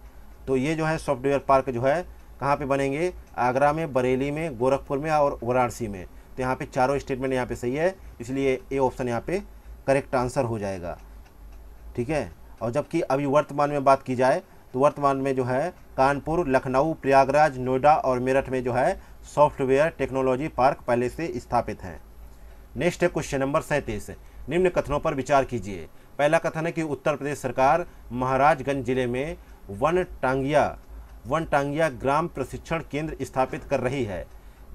तो ये जो है सॉफ्टवेयर पार्क जो है कहाँ पे बनेंगे आगरा में बरेली में गोरखपुर में और वाराणसी में तो यहाँ पे चारों स्टेटमेंट यहाँ पे सही है इसलिए ए ऑप्शन यहाँ पे करेक्ट आंसर हो जाएगा ठीक है और जबकि अभी वर्तमान में बात की जाए तो वर्तमान में जो है कानपुर लखनऊ प्रयागराज नोएडा और मेरठ में जो है सॉफ्टवेयर टेक्नोलॉजी पार्क पहले से स्थापित हैं नेक्स्ट है क्वेश्चन नंबर सैंतीस निम्न कथनों पर विचार कीजिए पहला कथन है कि उत्तर प्रदेश सरकार महाराजगंज जिले में वन टांगिया वन टांगिया ग्राम प्रशिक्षण केंद्र स्थापित कर रही है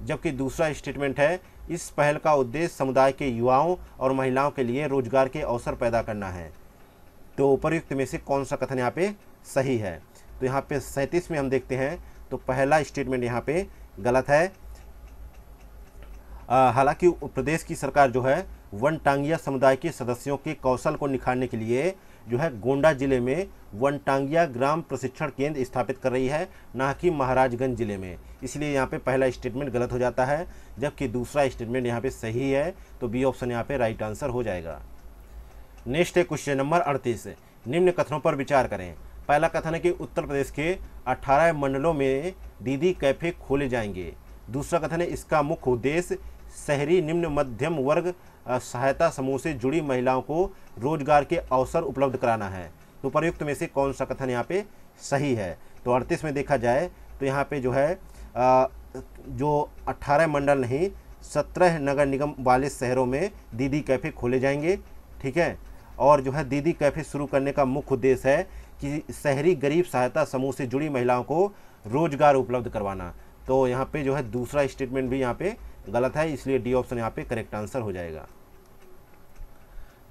जबकि दूसरा स्टेटमेंट है इस पहल का उद्देश्य समुदाय के युवाओं और महिलाओं के लिए रोजगार के अवसर पैदा करना है तो उपरयुक्त में से कौन सा कथन यहाँ पे सही है तो यहाँ पे सैंतीस में हम देखते हैं तो पहला स्टेटमेंट यहाँ पे गलत है हालांकि प्रदेश की सरकार जो है वन टांगिया समुदाय के सदस्यों के कौशल को निखारने के लिए जो है गोंडा जिले में वन टांगिया ग्राम प्रशिक्षण केंद्र स्थापित कर रही है ना कि महाराजगंज जिले में इसलिए यहाँ पे पहला स्टेटमेंट गलत हो जाता है जबकि दूसरा स्टेटमेंट यहाँ पे सही है तो बी ऑप्शन यहाँ पे राइट आंसर हो जाएगा नेक्स्ट है क्वेश्चन नंबर अड़तीस निम्न कथनों पर विचार करें पहला कथन है कि उत्तर प्रदेश के 18 मंडलों में दीदी कैफे खोले जाएंगे दूसरा कथन है इसका मुख्य उद्देश्य शहरी निम्न मध्यम वर्ग सहायता समूह से जुड़ी महिलाओं को रोजगार के अवसर उपलब्ध कराना है तो उपरयुक्त में से कौन सा कथन यहाँ पे सही है तो अड़तीस में देखा जाए तो यहाँ पे जो है जो 18 मंडल नहीं 17 नगर निगम वाले शहरों में दीदी कैफ़े खोले जाएंगे ठीक है और जो है दीदी कैफ़े शुरू करने का मुख्य उद्देश्य है कि शहरी गरीब सहायता समूह से जुड़ी महिलाओं को रोजगार उपलब्ध करवाना तो यहाँ पे जो है दूसरा स्टेटमेंट भी यहाँ पे गलत है इसलिए डी ऑप्शन यहाँ पे करेक्ट आंसर हो जाएगा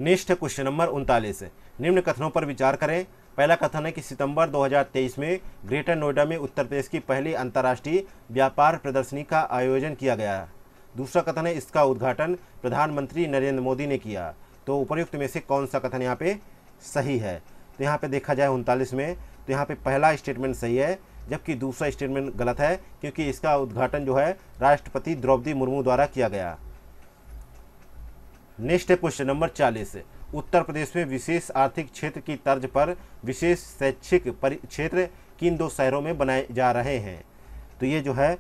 नेक्स्ट है क्वेश्चन नंबर उनतालीस निम्न कथनों पर विचार करें पहला कथन है कि सितंबर 2023 में ग्रेटर नोएडा में उत्तर प्रदेश की पहली अंतर्राष्ट्रीय व्यापार प्रदर्शनी का आयोजन किया गया दूसरा कथन है इसका उद्घाटन प्रधानमंत्री नरेंद्र मोदी ने किया तो उपयुक्त में से कौन सा कथन यहाँ पे सही है तो यहाँ पे देखा जाए उनतालीस में तो यहाँ पे पहला स्टेटमेंट सही है जबकि दूसरा स्टेटमेंट गलत है क्योंकि इसका उद्घाटन जो है राष्ट्रपति द्रौपदी मुर्मू द्वारा किया गया नेक्स्ट है क्वेश्चन नंबर चालीस उत्तर प्रदेश में विशेष आर्थिक क्षेत्र की तर्ज पर विशेष शैक्षिक क्षेत्र किन दो शहरों में बनाए जा रहे हैं तो ये जो है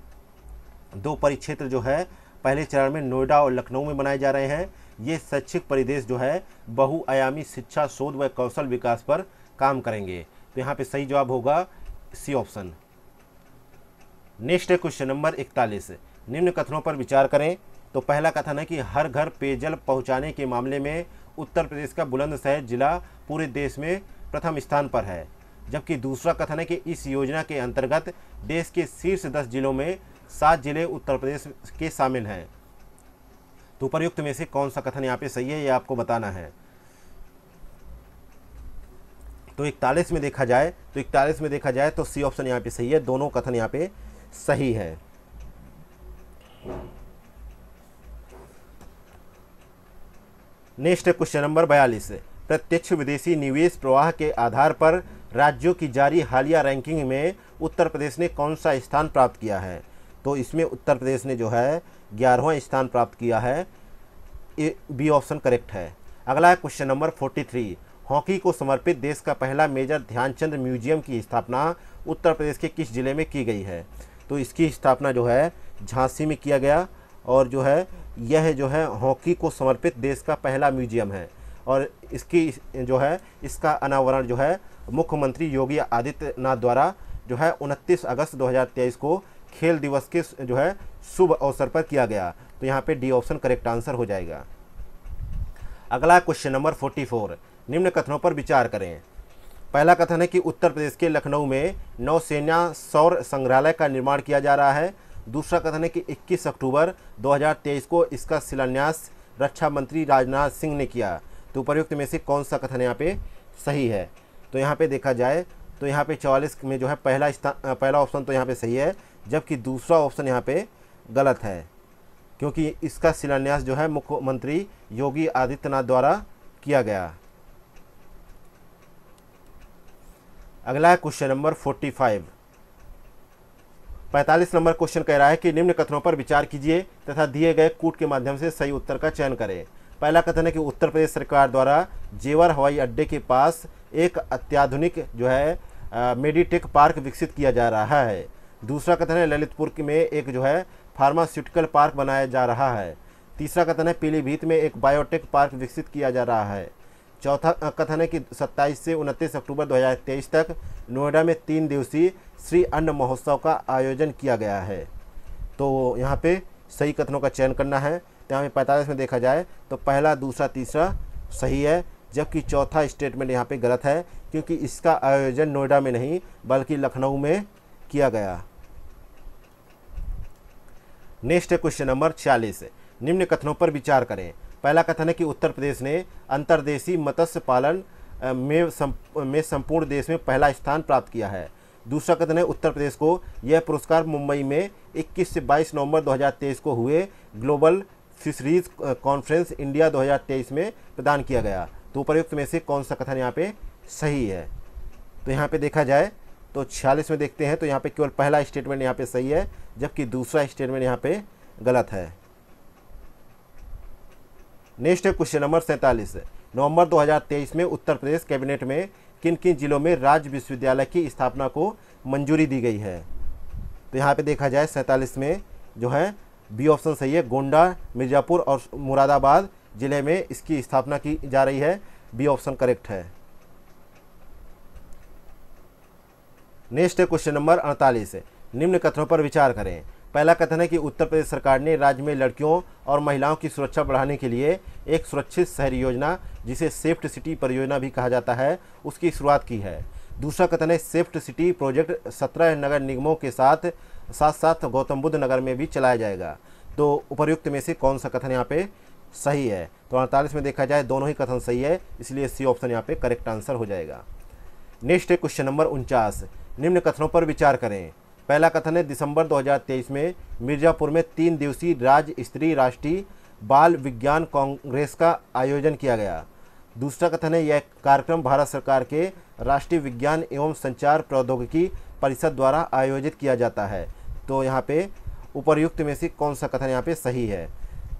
दो परिक्षेत्र जो है पहले चरण में नोएडा और लखनऊ में बनाए जा रहे हैं ये शैक्षिक परिदेश जो है बहुआयामी शिक्षा शोध व कौशल विकास पर काम करेंगे तो यहाँ पे सही जवाब होगा सी ऑप्शन नेक्स्ट है क्वेश्चन नंबर इकतालीस निम्न कथनों पर विचार करें तो पहला कथन है कि हर घर पेयजल पहुँचाने के मामले में उत्तर प्रदेश का बुलंदशहर जिला पूरे देश में प्रथम स्थान पर है जबकि दूसरा कथन है कि इस योजना के अंतर्गत देश के शीर्ष दस जिलों में सात जिले उत्तर प्रदेश के शामिल हैं तो उपरयुक्त में से कौन सा कथन यहाँ पे सही है ये आपको बताना है तो इकतालीस में देखा जाए तो इकतालीस में देखा जाए तो सी ऑप्शन यहाँ पे सही है दोनों कथन यहाँ पे सही है नेक्स्ट क्वेश्चन नंबर बयालीस प्रत्यक्ष विदेशी निवेश प्रवाह के आधार पर राज्यों की जारी हालिया रैंकिंग में उत्तर प्रदेश ने कौन सा स्थान प्राप्त किया है तो इसमें उत्तर प्रदेश ने जो है ग्यारहवा स्थान प्राप्त किया है ए बी ऑप्शन करेक्ट है अगला है question number forty three hockey को समर्पित देश का पहला मेजर ध्यानचंद म्यूजियम की स्थापना उत्तर प्रदेश के किस ज़िले में की गई है तो इसकी स्थापना जो है झांसी में किया गया और जो है यह जो है हॉकी को समर्पित देश का पहला म्यूजियम है और इसकी जो है इसका अनावरण जो है मुख्यमंत्री योगी आदित्यनाथ द्वारा जो है उनतीस अगस्त 2023 को खेल दिवस के जो है शुभ अवसर पर किया गया तो यहाँ पे डी ऑप्शन करेक्ट आंसर हो जाएगा अगला क्वेश्चन नंबर फोर्टी फोर निम्न कथनों पर विचार करें पहला कथन है कि उत्तर प्रदेश के लखनऊ में नौसेना सौर संग्रहालय का निर्माण किया जा रहा है दूसरा कथन है कि 21 अक्टूबर 2023 को इसका शिलान्यास रक्षा मंत्री राजनाथ सिंह ने किया तो उपरयुक्त में से कौन सा कथन यहाँ पे सही है तो यहाँ पे देखा जाए तो यहाँ पे चौवालीस में जो है पहला स्थान पहला ऑप्शन तो यहाँ पे सही है जबकि दूसरा ऑप्शन यहाँ पे गलत है क्योंकि इसका शिलान्यास जो है मुख्यमंत्री योगी आदित्यनाथ द्वारा किया गया अगला क्वेश्चन नंबर फोर्टी फाइव पैंतालीस नंबर क्वेश्चन कह रहा है कि निम्न कथनों पर विचार कीजिए तथा दिए गए कूट के माध्यम से सही उत्तर का चयन करें पहला कथन है कि उत्तर प्रदेश सरकार द्वारा जेवर हवाई अड्डे के पास एक अत्याधुनिक जो है मेडिटेक पार्क विकसित किया जा रहा है दूसरा कथन है ललितपुर में एक जो है फार्मास्यूटिकल पार्क बनाया जा रहा है तीसरा कथन है पीलीभीत में एक बायोटेक पार्क विकसित किया जा रहा है चौथा कथन है कि 27 से उनतीस अक्टूबर 2023 तक नोएडा में तीन दिवसीय श्री अन्न महोत्सव का आयोजन किया गया है तो यहाँ पे सही कथनों का चयन करना है तो यहाँ पे पैंतालीस में देखा जाए तो पहला दूसरा तीसरा सही है जबकि चौथा स्टेटमेंट यहाँ पे गलत है क्योंकि इसका आयोजन नोएडा में नहीं बल्कि लखनऊ में किया गया नेक्स्ट है क्वेश्चन नंबर छियालीस निम्न कथनों पर विचार करें पहला कथन है कि उत्तर प्रदेश ने अंतर्देशीय मत्स्य पालन में संप, में संपूर्ण देश में पहला स्थान प्राप्त किया है दूसरा कथन है उत्तर प्रदेश को यह पुरस्कार मुंबई में 21 से 22 नवंबर 2023 को हुए ग्लोबल फिशरीज कॉन्फ्रेंस इंडिया 2023 में प्रदान किया गया तो उपरयुक्त में से कौन सा कथन यहाँ पे सही है तो यहाँ पे देखा जाए तो छियालीस में देखते हैं तो यहाँ पे केवल पहला स्टेटमेंट यहाँ पे सही है जबकि दूसरा स्टेटमेंट यहाँ पे गलत है नेक्स्ट है क्वेश्चन नंबर सैंतालीस नवंबर 2023 में उत्तर प्रदेश कैबिनेट में किन किन जिलों में राज्य विश्वविद्यालय की स्थापना को मंजूरी दी गई है तो यहाँ पे देखा जाए सैंतालीस में जो है बी ऑप्शन सही है गोंडा मिर्ज़ापुर और मुरादाबाद ज़िले में इसकी स्थापना की जा रही है बी ऑप्शन करेक्ट है नेक्स्ट है क्वेश्चन नंबर अड़तालीस निम्न कथनों पर विचार करें पहला कथन है कि उत्तर प्रदेश सरकार ने राज्य में लड़कियों और महिलाओं की सुरक्षा बढ़ाने के लिए एक सुरक्षित शहर योजना जिसे सेफ्ट सिटी परियोजना भी कहा जाता है उसकी शुरुआत की है दूसरा कथन है सेफ्ट सिटी प्रोजेक्ट सत्रह नगर निगमों के साथ साथ साथ गौतम बुद्ध नगर में भी चलाया जाएगा तो उपर्युक्त में से कौन सा कथन यहाँ पे सही है तो अड़तालीस में देखा जाए दोनों ही कथन सही है इसलिए सी ऑप्शन यहाँ पे करेक्ट आंसर हो जाएगा नेक्स्ट है क्वेश्चन नंबर उनचास निम्न कथनों पर विचार करें पहला कथन है दिसंबर 2023 में मिर्ज़ापुर में तीन दिवसीय राज्य स्त्री राष्ट्रीय बाल विज्ञान कांग्रेस का आयोजन किया गया दूसरा कथन है यह कार्यक्रम भारत सरकार के राष्ट्रीय विज्ञान एवं संचार प्रौद्योगिकी परिषद द्वारा आयोजित किया जाता है तो यहाँ पे उपरयुक्त में से कौन सा कथन यहाँ पे सही है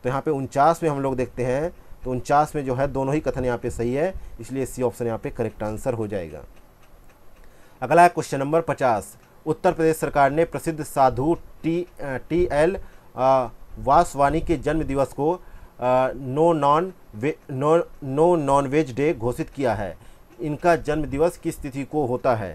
तो यहाँ पे उनचास में हम लोग देखते हैं तो उनचास में जो है दोनों ही कथन यहाँ पे सही है इसलिए सी ऑप्शन यहाँ पे करेक्ट आंसर हो जाएगा अगला है क्वेश्चन नंबर पचास उत्तर प्रदेश सरकार ने प्रसिद्ध साधु टी टी एल वासवानी के जन्म दिवस को no non no no non veg day घोषित किया है इनका जन्म दिवस किस तिथि को होता है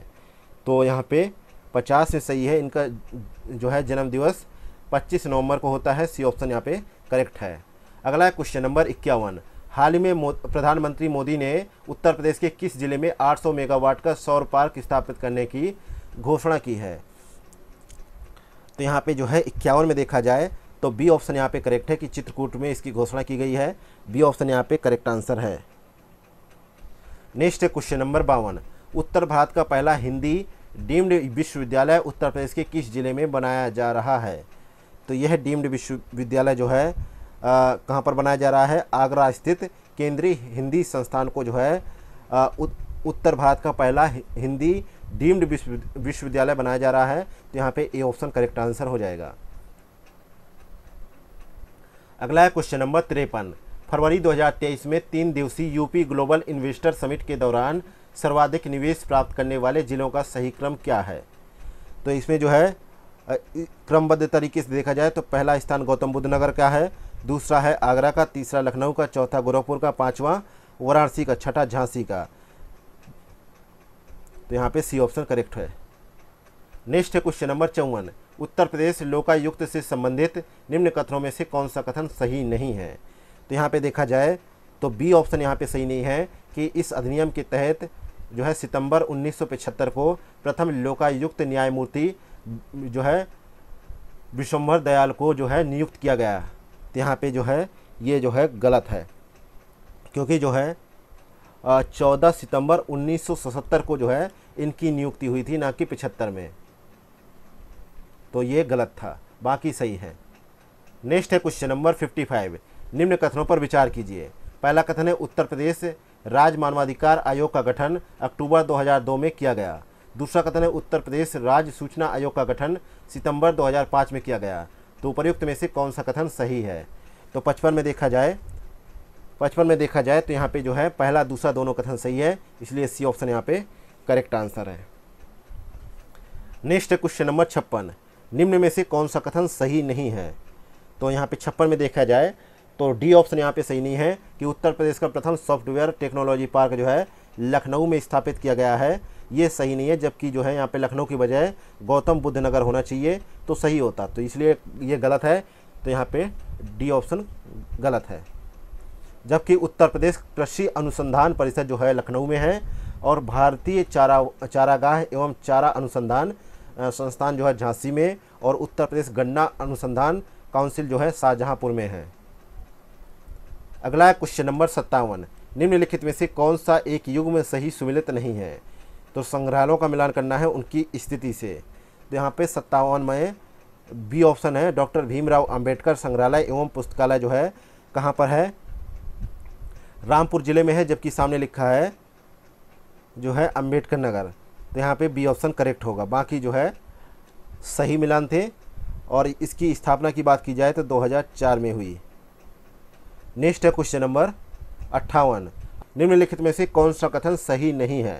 तो यहाँ पे पचास में सही है इनका जो है जन्म दिवस पच्चीस नवंबर को होता है सी ऑप्शन यहाँ पे करेक्ट है अगला है क्वेश्चन नंबर इक्यावन हाल ही में मो, प्रधानमंत्री मोदी ने उत्तर प्रदेश के किस जिले में 800 मेगावाट का सौर पार्क स्थापित करने की घोषणा की है तो यहाँ पे जो है इक्यावन में देखा जाए तो बी ऑप्शन यहाँ पे करेक्ट है कि चित्रकूट में इसकी घोषणा की गई है बी ऑप्शन यहाँ पे करेक्ट आंसर है नेक्स्ट है क्वेश्चन नंबर बावन उत्तर भारत का पहला हिंदी डीम्ड विश्वविद्यालय उत्तर प्रदेश के किस जिले में बनाया जा रहा है तो यह डीम्ड विश्वविद्यालय जो है कहाँ पर बनाया जा रहा है आगरा स्थित केंद्रीय हिंदी संस्थान को जो है आ, उ, उत्तर भारत का पहला हिंदी डीम्ड विश्वविद्यालय बनाया जा रहा है तो यहाँ पे ए ऑप्शन करेक्ट आंसर हो जाएगा अगला है क्वेश्चन नंबर तिरपन फरवरी 2023 में तीन दिवसीय यूपी ग्लोबल इन्वेस्टर समिट के दौरान सर्वाधिक निवेश प्राप्त करने वाले जिलों का सही क्रम क्या है तो इसमें जो है क्रमबद्ध तरीके से देखा जाए तो पहला स्थान गौतम बुद्ध नगर का है दूसरा है आगरा का तीसरा लखनऊ का चौथा गोरखपुर का पाँचवा वाराणसी का छठा झांसी का तो यहाँ पे सी ऑप्शन करेक्ट है नेक्स्ट है क्वेश्चन नंबर चौवन उत्तर प्रदेश लोकायुक्त से संबंधित निम्न कथनों में से कौन सा कथन सही नहीं है तो यहाँ पे देखा जाए तो बी ऑप्शन यहाँ पे सही नहीं है कि इस अधिनियम के तहत जो है सितंबर उन्नीस को प्रथम लोकायुक्त न्यायमूर्ति जो है विश्वम्भर दयाल को जो है नियुक्त किया गया तो यहाँ पर जो है ये जो है गलत है क्योंकि जो है चौदह सितंबर 1977 को जो है इनकी नियुक्ति हुई थी ना कि पिछहत्तर में तो ये गलत था बाकी सही है नेक्स्ट है क्वेश्चन नंबर 55 निम्न कथनों पर विचार कीजिए पहला कथन है उत्तर प्रदेश राज्य मानवाधिकार आयोग का गठन अक्टूबर 2002 में किया गया दूसरा कथन है उत्तर प्रदेश राज्य सूचना आयोग का गठन सितंबर 2005 में किया गया तो उपर्युक्त में से कौन सा कथन सही है तो पचपन में देखा जाए पचपन में देखा जाए तो यहाँ पे जो है पहला दूसरा दोनों कथन सही है इसलिए सी ऑप्शन यहाँ पे करेक्ट आंसर है नेक्स्ट क्वेश्चन नंबर छप्पन निम्न में से कौन सा कथन सही नहीं है तो यहाँ पे छप्पन में देखा जाए तो डी ऑप्शन यहाँ पे सही नहीं है कि उत्तर प्रदेश का प्रथम सॉफ्टवेयर टेक्नोलॉजी पार्क जो है लखनऊ में स्थापित किया गया है ये सही नहीं है जबकि जो है यहाँ पे लखनऊ की बजाय गौतम बुद्ध नगर होना चाहिए तो सही होता तो इसलिए ये गलत है तो यहाँ पे डी ऑप्शन गलत है जबकि उत्तर प्रदेश कृषि अनुसंधान परिषद जो है लखनऊ में है और भारतीय चारा चारागाह एवं चारा अनुसंधान संस्थान जो है झांसी में और उत्तर प्रदेश गन्ना अनुसंधान काउंसिल जो है शाहजहाँपुर में है अगला क्वेश्चन नंबर सत्तावन निम्नलिखित में से कौन सा एक युग में सही सुमिलित नहीं है तो संग्रहालयों का मिलान करना है उनकी स्थिति से तो यहाँ पे में बी ऑप्शन है डॉक्टर भीमराव अंबेडकर संग्रहालय एवं पुस्तकालय जो है कहाँ पर है रामपुर ज़िले में है जबकि सामने लिखा है जो है अंबेडकर नगर तो यहाँ पे बी ऑप्शन करेक्ट होगा बाकी जो है सही मिलान थे और इसकी स्थापना की बात की जाए तो 2004 में हुई नेक्स्ट है क्वेश्चन नंबर अट्ठावन निम्नलिखित में से कौन सा कथन सही नहीं है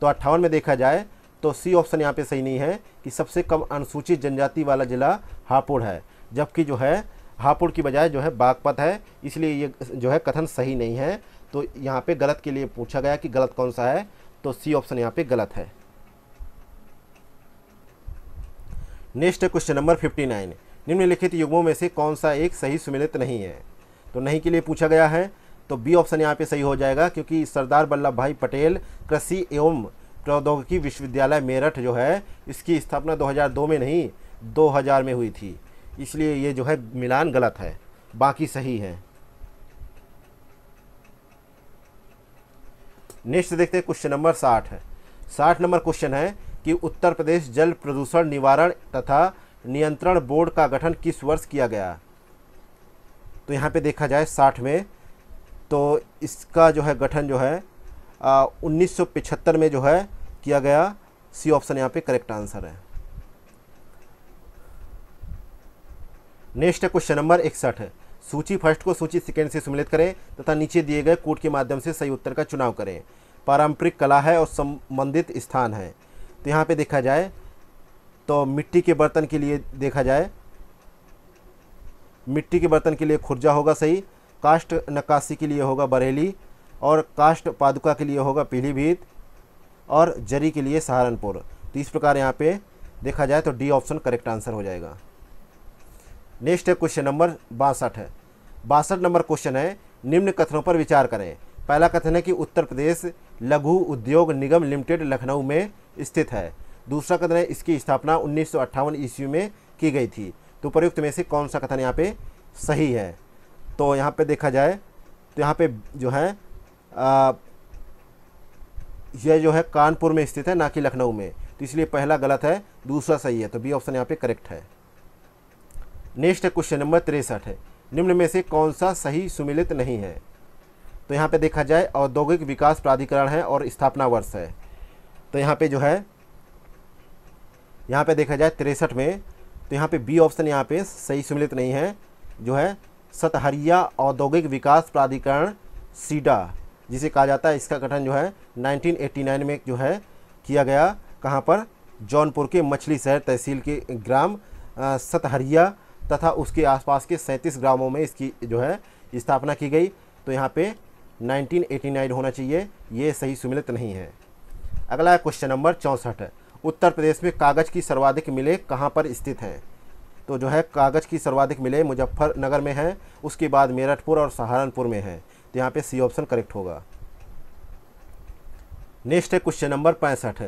तो अट्ठावन में देखा जाए तो सी ऑप्शन यहाँ पे सही नहीं है कि सबसे कम अनुसूचित जनजाति वाला जिला हापुड़ है जबकि जो है हापुड़ की बजाय जो है बागपत है इसलिए ये जो है कथन सही नहीं है तो यहाँ पे गलत के लिए पूछा गया कि गलत कौन सा है तो सी ऑप्शन यहाँ पे गलत है next question number fifty nine निम्नलिखित युगों में से कौन सा एक सही सुमिलित नहीं है तो नहीं के लिए पूछा गया है तो बी ऑप्शन यहाँ पे सही हो जाएगा क्योंकि सरदार वल्लभ भाई पटेल कृषि एवं प्रौद्योगिकी विश्वविद्यालय मेरठ जो है इसकी स्थापना 2002 में नहीं 2000 में हुई थी इसलिए ये जो है मिलान गलत है बाकी सही है नेक्स्ट देखते हैं क्वेश्चन नंबर साठ है साठ नंबर क्वेश्चन है कि उत्तर प्रदेश जल प्रदूषण निवारण तथा नियंत्रण बोर्ड का गठन किस वर्ष किया गया तो यहाँ पे देखा जाए साठ में तो इसका जो है गठन जो है उन्नीस में जो है किया गया सी ऑप्शन यहाँ पे करेक्ट आंसर है नेक्स्ट है क्वेश्चन नंबर इकसठ सूची फर्स्ट को सूची सेकेंड से सम्मिलित करें तथा नीचे दिए गए कोड के माध्यम से सही उत्तर का चुनाव करें पारंपरिक कला है और संबंधित स्थान है तो यहाँ पे देखा जाए तो मिट्टी के बर्तन के लिए देखा जाए मिट्टी के बर्तन के लिए खुर्जा होगा सही काष्ट नक्काशी के लिए होगा बरेली और काष्ट पादुका के लिए होगा पीलीभीत और जरी के लिए सहारनपुर तो इस प्रकार यहाँ पे देखा जाए तो डी ऑप्शन करेक्ट आंसर हो जाएगा नेक्स्ट है क्वेश्चन नंबर बासठ है बासठ नंबर क्वेश्चन है निम्न कथनों पर विचार करें पहला कथन है कि उत्तर प्रदेश लघु उद्योग निगम लिमिटेड लखनऊ में स्थित है दूसरा कथन है इसकी स्थापना उन्नीस सौ ईस्वी में की गई थी तो प्रयुक्त में से कौन सा कथन यहाँ पे सही है तो यहाँ पे देखा जाए तो यहाँ पे जो है यह जो है कानपुर में स्थित है ना कि लखनऊ में तो इसलिए पहला गलत है दूसरा सही है तो बी ऑप्शन यहाँ पे करेक्ट है नेक्स्ट क्वेश्चन नंबर तिरसठ है निम्न में से कौन सा सही सुमिलित नहीं है तो यहाँ पे देखा जाए औद्योगिक विकास प्राधिकरण है और स्थापना वर्ष है तो यहाँ पे जो है यहाँ पे देखा जाए तिरसठ में तो यहाँ पे बी ऑप्शन यहाँ पे सही सुमिलित नहीं है जो है सतहरिया औद्योगिक विकास प्राधिकरण सीडा जिसे कहा जाता है इसका गठन जो है 1989 में जो है किया गया कहाँ पर जौनपुर के मछली शहर तहसील के ग्राम सतहरिया तथा उसके आसपास के सैंतीस ग्रामों में इसकी जो है स्थापना की गई तो यहाँ पे 1989 होना चाहिए ये सही सुमिलित नहीं है अगला क्वेश्चन नंबर चौंसठ उत्तर प्रदेश में कागज़ की सर्वाधिक मिले कहाँ पर स्थित हैं तो जो है कागज़ की सर्वाधिक मिले मुजफ्फरनगर में है उसके बाद मेरठपुर और सहारनपुर में है तो यहाँ पे सी ऑप्शन करेक्ट होगा नेक्स्ट है क्वेश्चन नंबर पैंसठ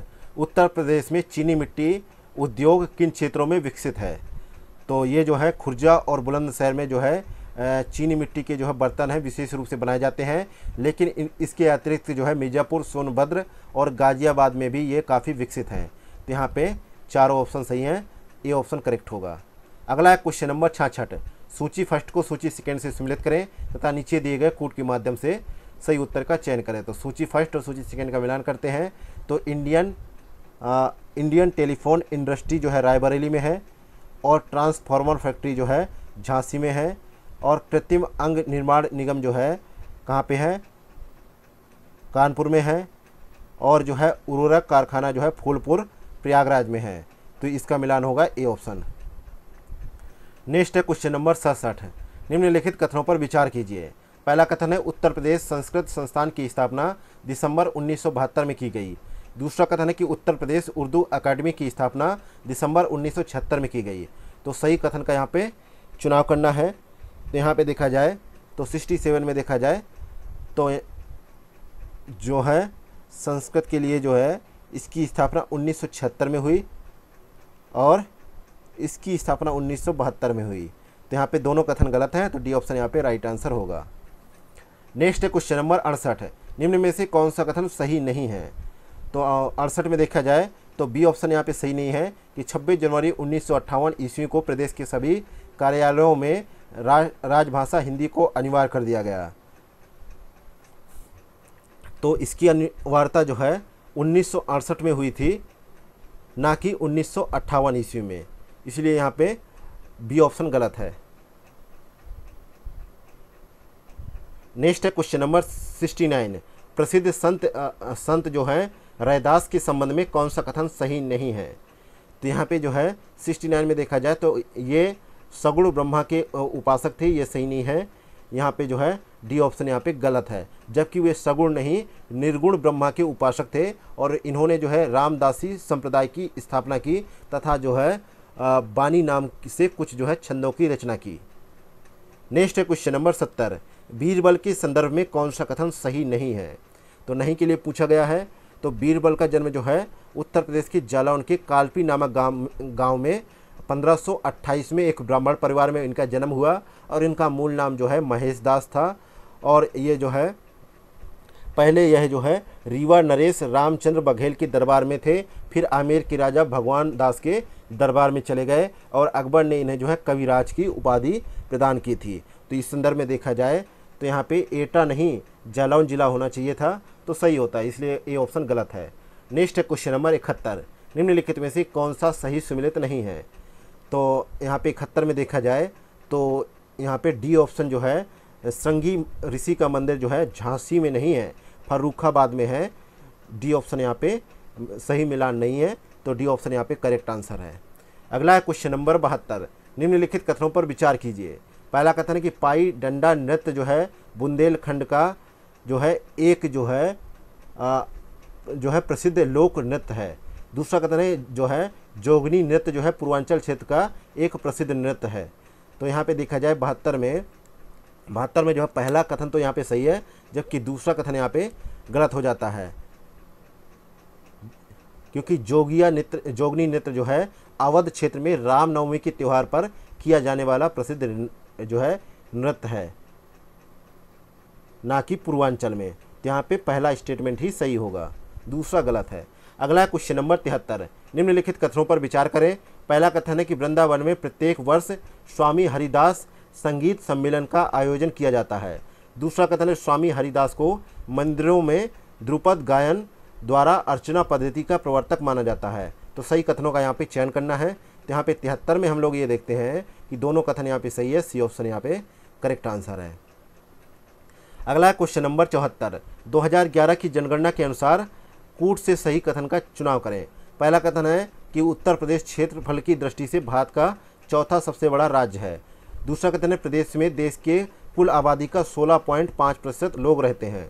उत्तर प्रदेश में चीनी मिट्टी उद्योग किन क्षेत्रों में विकसित है तो ये जो है खुर्जा और बुलंदशहर में जो है चीनी मिट्टी के जो है बर्तन हैं विशेष रूप से बनाए जाते हैं लेकिन इसके अतिरिक्त जो है मिर्ज़ापुर सोनभद्र और गाज़ियाबाद में भी ये काफ़ी विकसित हैं तो यहाँ पे चारों ऑप्शन सही हैं ये ऑप्शन करेक्ट होगा अगला है क्वेश्चन नंबर छाछठ सूची फर्स्ट को सूची सेकेंड से सम्मिलित करें तथा नीचे दिए गए कूट के माध्यम से सही उत्तर का चयन करें तो सूची फर्स्ट और सूची सेकेंड का मिलान करते हैं तो Indian uh, Indian telephone industry जो है रायबरेली में है और ट्रांसफार्मर फैक्ट्री जो है झांसी में है और कृत्रिम अंग निर्माण निगम जो है कहाँ पे है कानपुर में है और जो है उर्वरक कारखाना जो है फूलपुर प्रयागराज में है तो इसका मिलान होगा ए ऑप्शन नेक्स्ट है क्वेश्चन नंबर सड़सठ निम्नलिखित कथनों पर विचार कीजिए पहला कथन है उत्तर प्रदेश संस्कृत संस्थान की स्थापना दिसंबर उन्नीस में की गई दूसरा कथन है कि उत्तर प्रदेश उर्दू अकादमी की स्थापना दिसंबर उन्नीस में की गई तो सही कथन का यहाँ पे चुनाव करना है तो यहाँ पे देखा जाए तो 67 में देखा जाए तो जो है संस्कृत के लिए जो है इसकी स्थापना उन्नीस में हुई और इसकी स्थापना उन्नीस में हुई तो यहाँ पे दोनों कथन गलत हैं तो डी ऑप्शन यहाँ पे राइट आंसर होगा नेक्स्ट है क्वेश्चन नंबर अड़सठ निम्न में से कौन सा कथन सही नहीं है तो अड़सठ में देखा जाए तो बी ऑप्शन यहाँ पे सही नहीं है कि 26 जनवरी उन्नीस ईस्वी को प्रदेश के सभी कार्यालयों में रा, राजभाषा हिंदी को अनिवार्य कर दिया गया तो इसकी अनिवार्यता जो है उन्नीस में हुई थी ना कि उन्नीस ईस्वी में इसलिए यहाँ पे बी ऑप्शन गलत है नेक्स्ट है क्वेश्चन नंबर सिक्सटी नाइन प्रसिद्ध संत आ, संत जो है रैदास के संबंध में कौन सा कथन सही नहीं है तो यहाँ पे जो है सिक्सटी नाइन में देखा जाए तो ये सगुण ब्रह्मा के उपासक थे ये सही नहीं है यहाँ पे जो है डी ऑप्शन यहाँ पे गलत है जबकि वे सगुण नहीं निर्गुण ब्रह्मा के उपासक थे और इन्होंने जो है रामदासी संप्रदाय की स्थापना की तथा जो है बानी नाम से कुछ जो है छंदों की रचना की नेक्स्ट है क्वेश्चन नंबर सत्तर बीरबल के संदर्भ में कौन सा कथन सही नहीं है तो नहीं के लिए पूछा गया है तो बीरबल का जन्म जो है उत्तर प्रदेश के जालौन के कालपी नामक गांव गांव में 1528 में एक ब्राह्मण परिवार में इनका जन्म हुआ और इनका मूल नाम जो है महेश दास था और ये जो है पहले यह जो है रीवा नरेश रामचंद्र बघेल के दरबार में थे फिर आमेर के राजा भगवान दास के दरबार में चले गए और अकबर ने इन्हें जो है कविराज की उपाधि प्रदान की थी तो इस संदर्भ में देखा जाए तो यहाँ पे एटा नहीं जालौन जिला होना चाहिए था तो सही होता है इसलिए ये ऑप्शन गलत है नेक्स्ट क्वेश्चन नंबर इकहत्तर निम्नलिखित में से कौन सा सही सुमिलित नहीं है तो यहाँ पे इकहत्तर में देखा जाए तो यहाँ पे डी ऑप्शन जो है संगी ऋषि का मंदिर जो है झांसी में नहीं है फर्रुखाबाद में है डी ऑप्शन यहाँ पे सही मिलान नहीं है तो डी ऑप्शन यहाँ पे करेक्ट आंसर है अगला है क्वेश्चन नंबर बहत्तर निम्नलिखित कथनों पर विचार कीजिए पहला कथन है कि पाई डंडा नृत्य जो है बुंदेलखंड का जो है एक जो है आ, जो है प्रसिद्ध लोक नृत्य है दूसरा कथन है जो है जोगनी नृत्य जो है पूर्वांचल क्षेत्र का एक प्रसिद्ध नृत्य है तो यहाँ पे देखा जाए बहत्तर में बहत्तर में जो है पहला कथन तो यहाँ पे सही है जबकि दूसरा कथन यहाँ पे गलत हो जाता है क्योंकि जोगिया नृत्य जोगनी नेत्र जो है अवध क्षेत्र में रामनवमी के त्यौहार पर किया जाने वाला प्रसिद्ध जो है नृत्य है ना कि पूर्वांचल में यहाँ पे पहला स्टेटमेंट ही सही होगा दूसरा गलत है अगला क्वेश्चन नंबर तिहत्तर निम्नलिखित कथनों पर विचार करें पहला कथन है कि वृंदावन में प्रत्येक वर्ष स्वामी हरिदास संगीत सम्मेलन का आयोजन किया जाता है दूसरा कथन है स्वामी हरिदास को मंदिरों में द्रुपद गायन द्वारा अर्चना पद्धति का प्रवर्तक माना जाता है तो सही कथनों का यहाँ पे चयन करना है तो यहाँ पे तिहत्तर में हम लोग ये देखते हैं कि दोनों कथन यहाँ पे सही है सी ऑप्शन यहाँ पे करेक्ट आंसर है अगला क्वेश्चन नंबर चौहत्तर 2011 की जनगणना के अनुसार कूट से सही कथन का चुनाव करें पहला कथन है कि उत्तर प्रदेश क्षेत्रफल की दृष्टि से भारत का चौथा सबसे बड़ा राज्य है दूसरा कथन है प्रदेश में देश के कुल आबादी का 16.5 प्रतिशत लोग रहते हैं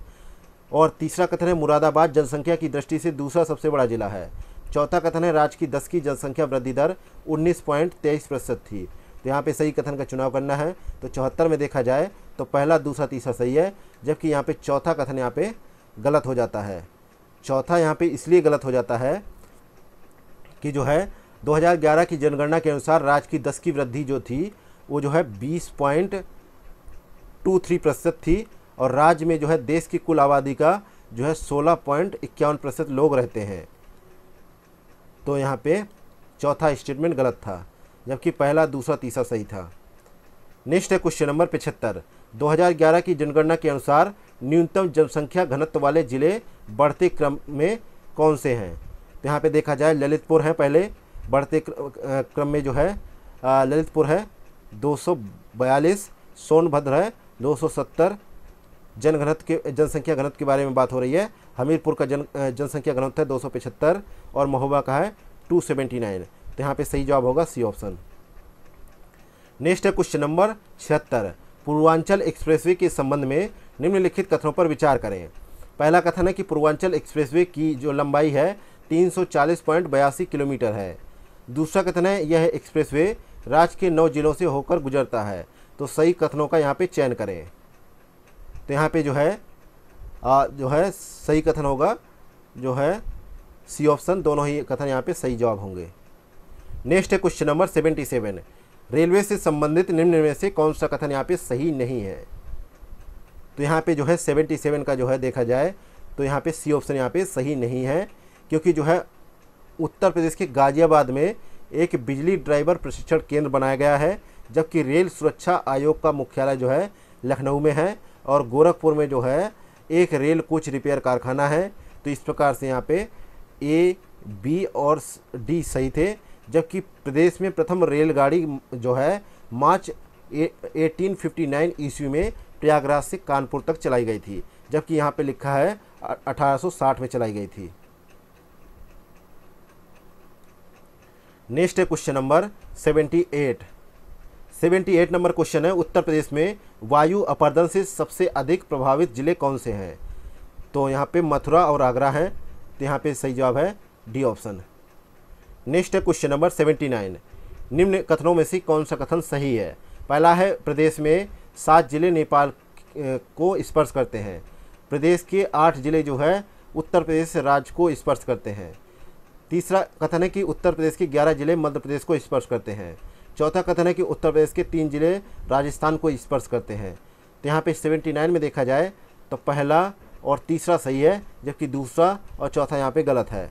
और तीसरा कथन है मुरादाबाद जनसंख्या की दृष्टि से दूसरा सबसे बड़ा जिला है चौथा कथन है राज्य की दस की जनसंख्या वृद्धि दर उन्नीस पॉइंट तेईस प्रतिशत थी तो यहाँ पे सही कथन का चुनाव करना है तो चौहत्तर में देखा जाए तो पहला दूसरा तीसरा सही है जबकि यहाँ पे चौथा कथन यहाँ पे गलत हो जाता है चौथा यहाँ पे इसलिए गलत हो जाता है कि जो है 2011 की जनगणना के अनुसार राज्य की दस की वृद्धि जो थी वो जो है बीस पॉइंट टू थ्री प्रतिशत थी और राज्य में जो है देश की कुल आबादी का जो है सोलह पॉइंट इक्यावन प्रतिशत लोग रहते हैं तो यहाँ पे चौथा स्टेटमेंट गलत था जबकि पहला दूसरा तीसरा सही था नेक्स्ट है क्वेश्चन नंबर पिछहत्तर 2011 की जनगणना के अनुसार न्यूनतम जनसंख्या घनत्व वाले ज़िले बढ़ते क्रम में कौन से हैं तो यहाँ पे देखा जाए ललितपुर हैं पहले बढ़ते क्रम में जो है ललितपुर है दो सौ बयालीस सोनभद्र है दो सौ सत्तर जन के जनसंख्या घनत्व के बारे में बात हो रही है हमीरपुर का जन जनसंख्या घनत्व है दो और महोबा का है टू तो यहाँ पर सही जवाब होगा सी ऑप्शन नेक्स्ट है क्वेश्चन नंबर छिहत्तर पूर्वांचल एक्सप्रेसवे के संबंध में निम्नलिखित कथनों पर विचार करें पहला कथन है कि पूर्वांचल एक्सप्रेसवे की जो लंबाई है तीन किलोमीटर है दूसरा कथन है यह एक्सप्रेसवे राज्य के नौ जिलों से होकर गुजरता है तो सही कथनों का यहाँ पे चयन करें तो यहाँ पे जो है आ, जो है सही कथन होगा जो है सी ऑप्शन दोनों ही कथन यहाँ पे सही जवाब होंगे नेक्स्ट है question number seventy seven railway से संबंधित निम्न में से कौन सा कथन यहाँ पे सही नहीं है तो यहाँ पे जो है सेवेंटी सेवन का जो है देखा जाए तो यहाँ पे सी ऑप्शन यहाँ पे सही नहीं है क्योंकि जो है उत्तर प्रदेश के गाज़ियाबाद में एक बिजली ड्राइवर प्रशिक्षण केंद्र बनाया गया है जबकि रेल सुरक्षा आयोग का मुख्यालय जो है लखनऊ में है और गोरखपुर में जो है एक रेल कोच रिपेयर कारखाना है तो इस प्रकार से यहाँ पे ए बी और डी सही थे जबकि प्रदेश में प्रथम रेलगाड़ी जो है मार्च एटीन फिफ्टी नाइन ईस्वी में प्रयागराज से कानपुर तक चलाई गई थी जबकि यहाँ पे लिखा है 1860 में चलाई गई थी नेक्स्ट है question number 78 seventy eight number question है उत्तर प्रदेश में वायु अपर्दन से सबसे अधिक प्रभावित जिले कौन से हैं तो यहाँ पे मथुरा और आगरा हैं तो यहाँ पे सही जवाब है डी ऑप्शन नेक्स्ट है क्वेश्चन नंबर सेवेंटी नाइन निम्न कथनों में से कौन सा कथन सही है पहला है प्रदेश में सात जिले नेपाल को स्पर्श करते हैं प्रदेश के आठ जिले जो है उत्तर प्रदेश राज्य को स्पर्श करते हैं तीसरा कथन है कि उत्तर प्रदेश के ग्यारह जिले मध्य प्रदेश को स्पर्श करते हैं चौथा कथन है कि उत्तर प्रदेश के तीन जिले राजस्थान को स्पर्श करते हैं तो यहाँ पे 79 में देखा जाए तो पहला और तीसरा सही है जबकि दूसरा और चौथा यहाँ पे गलत है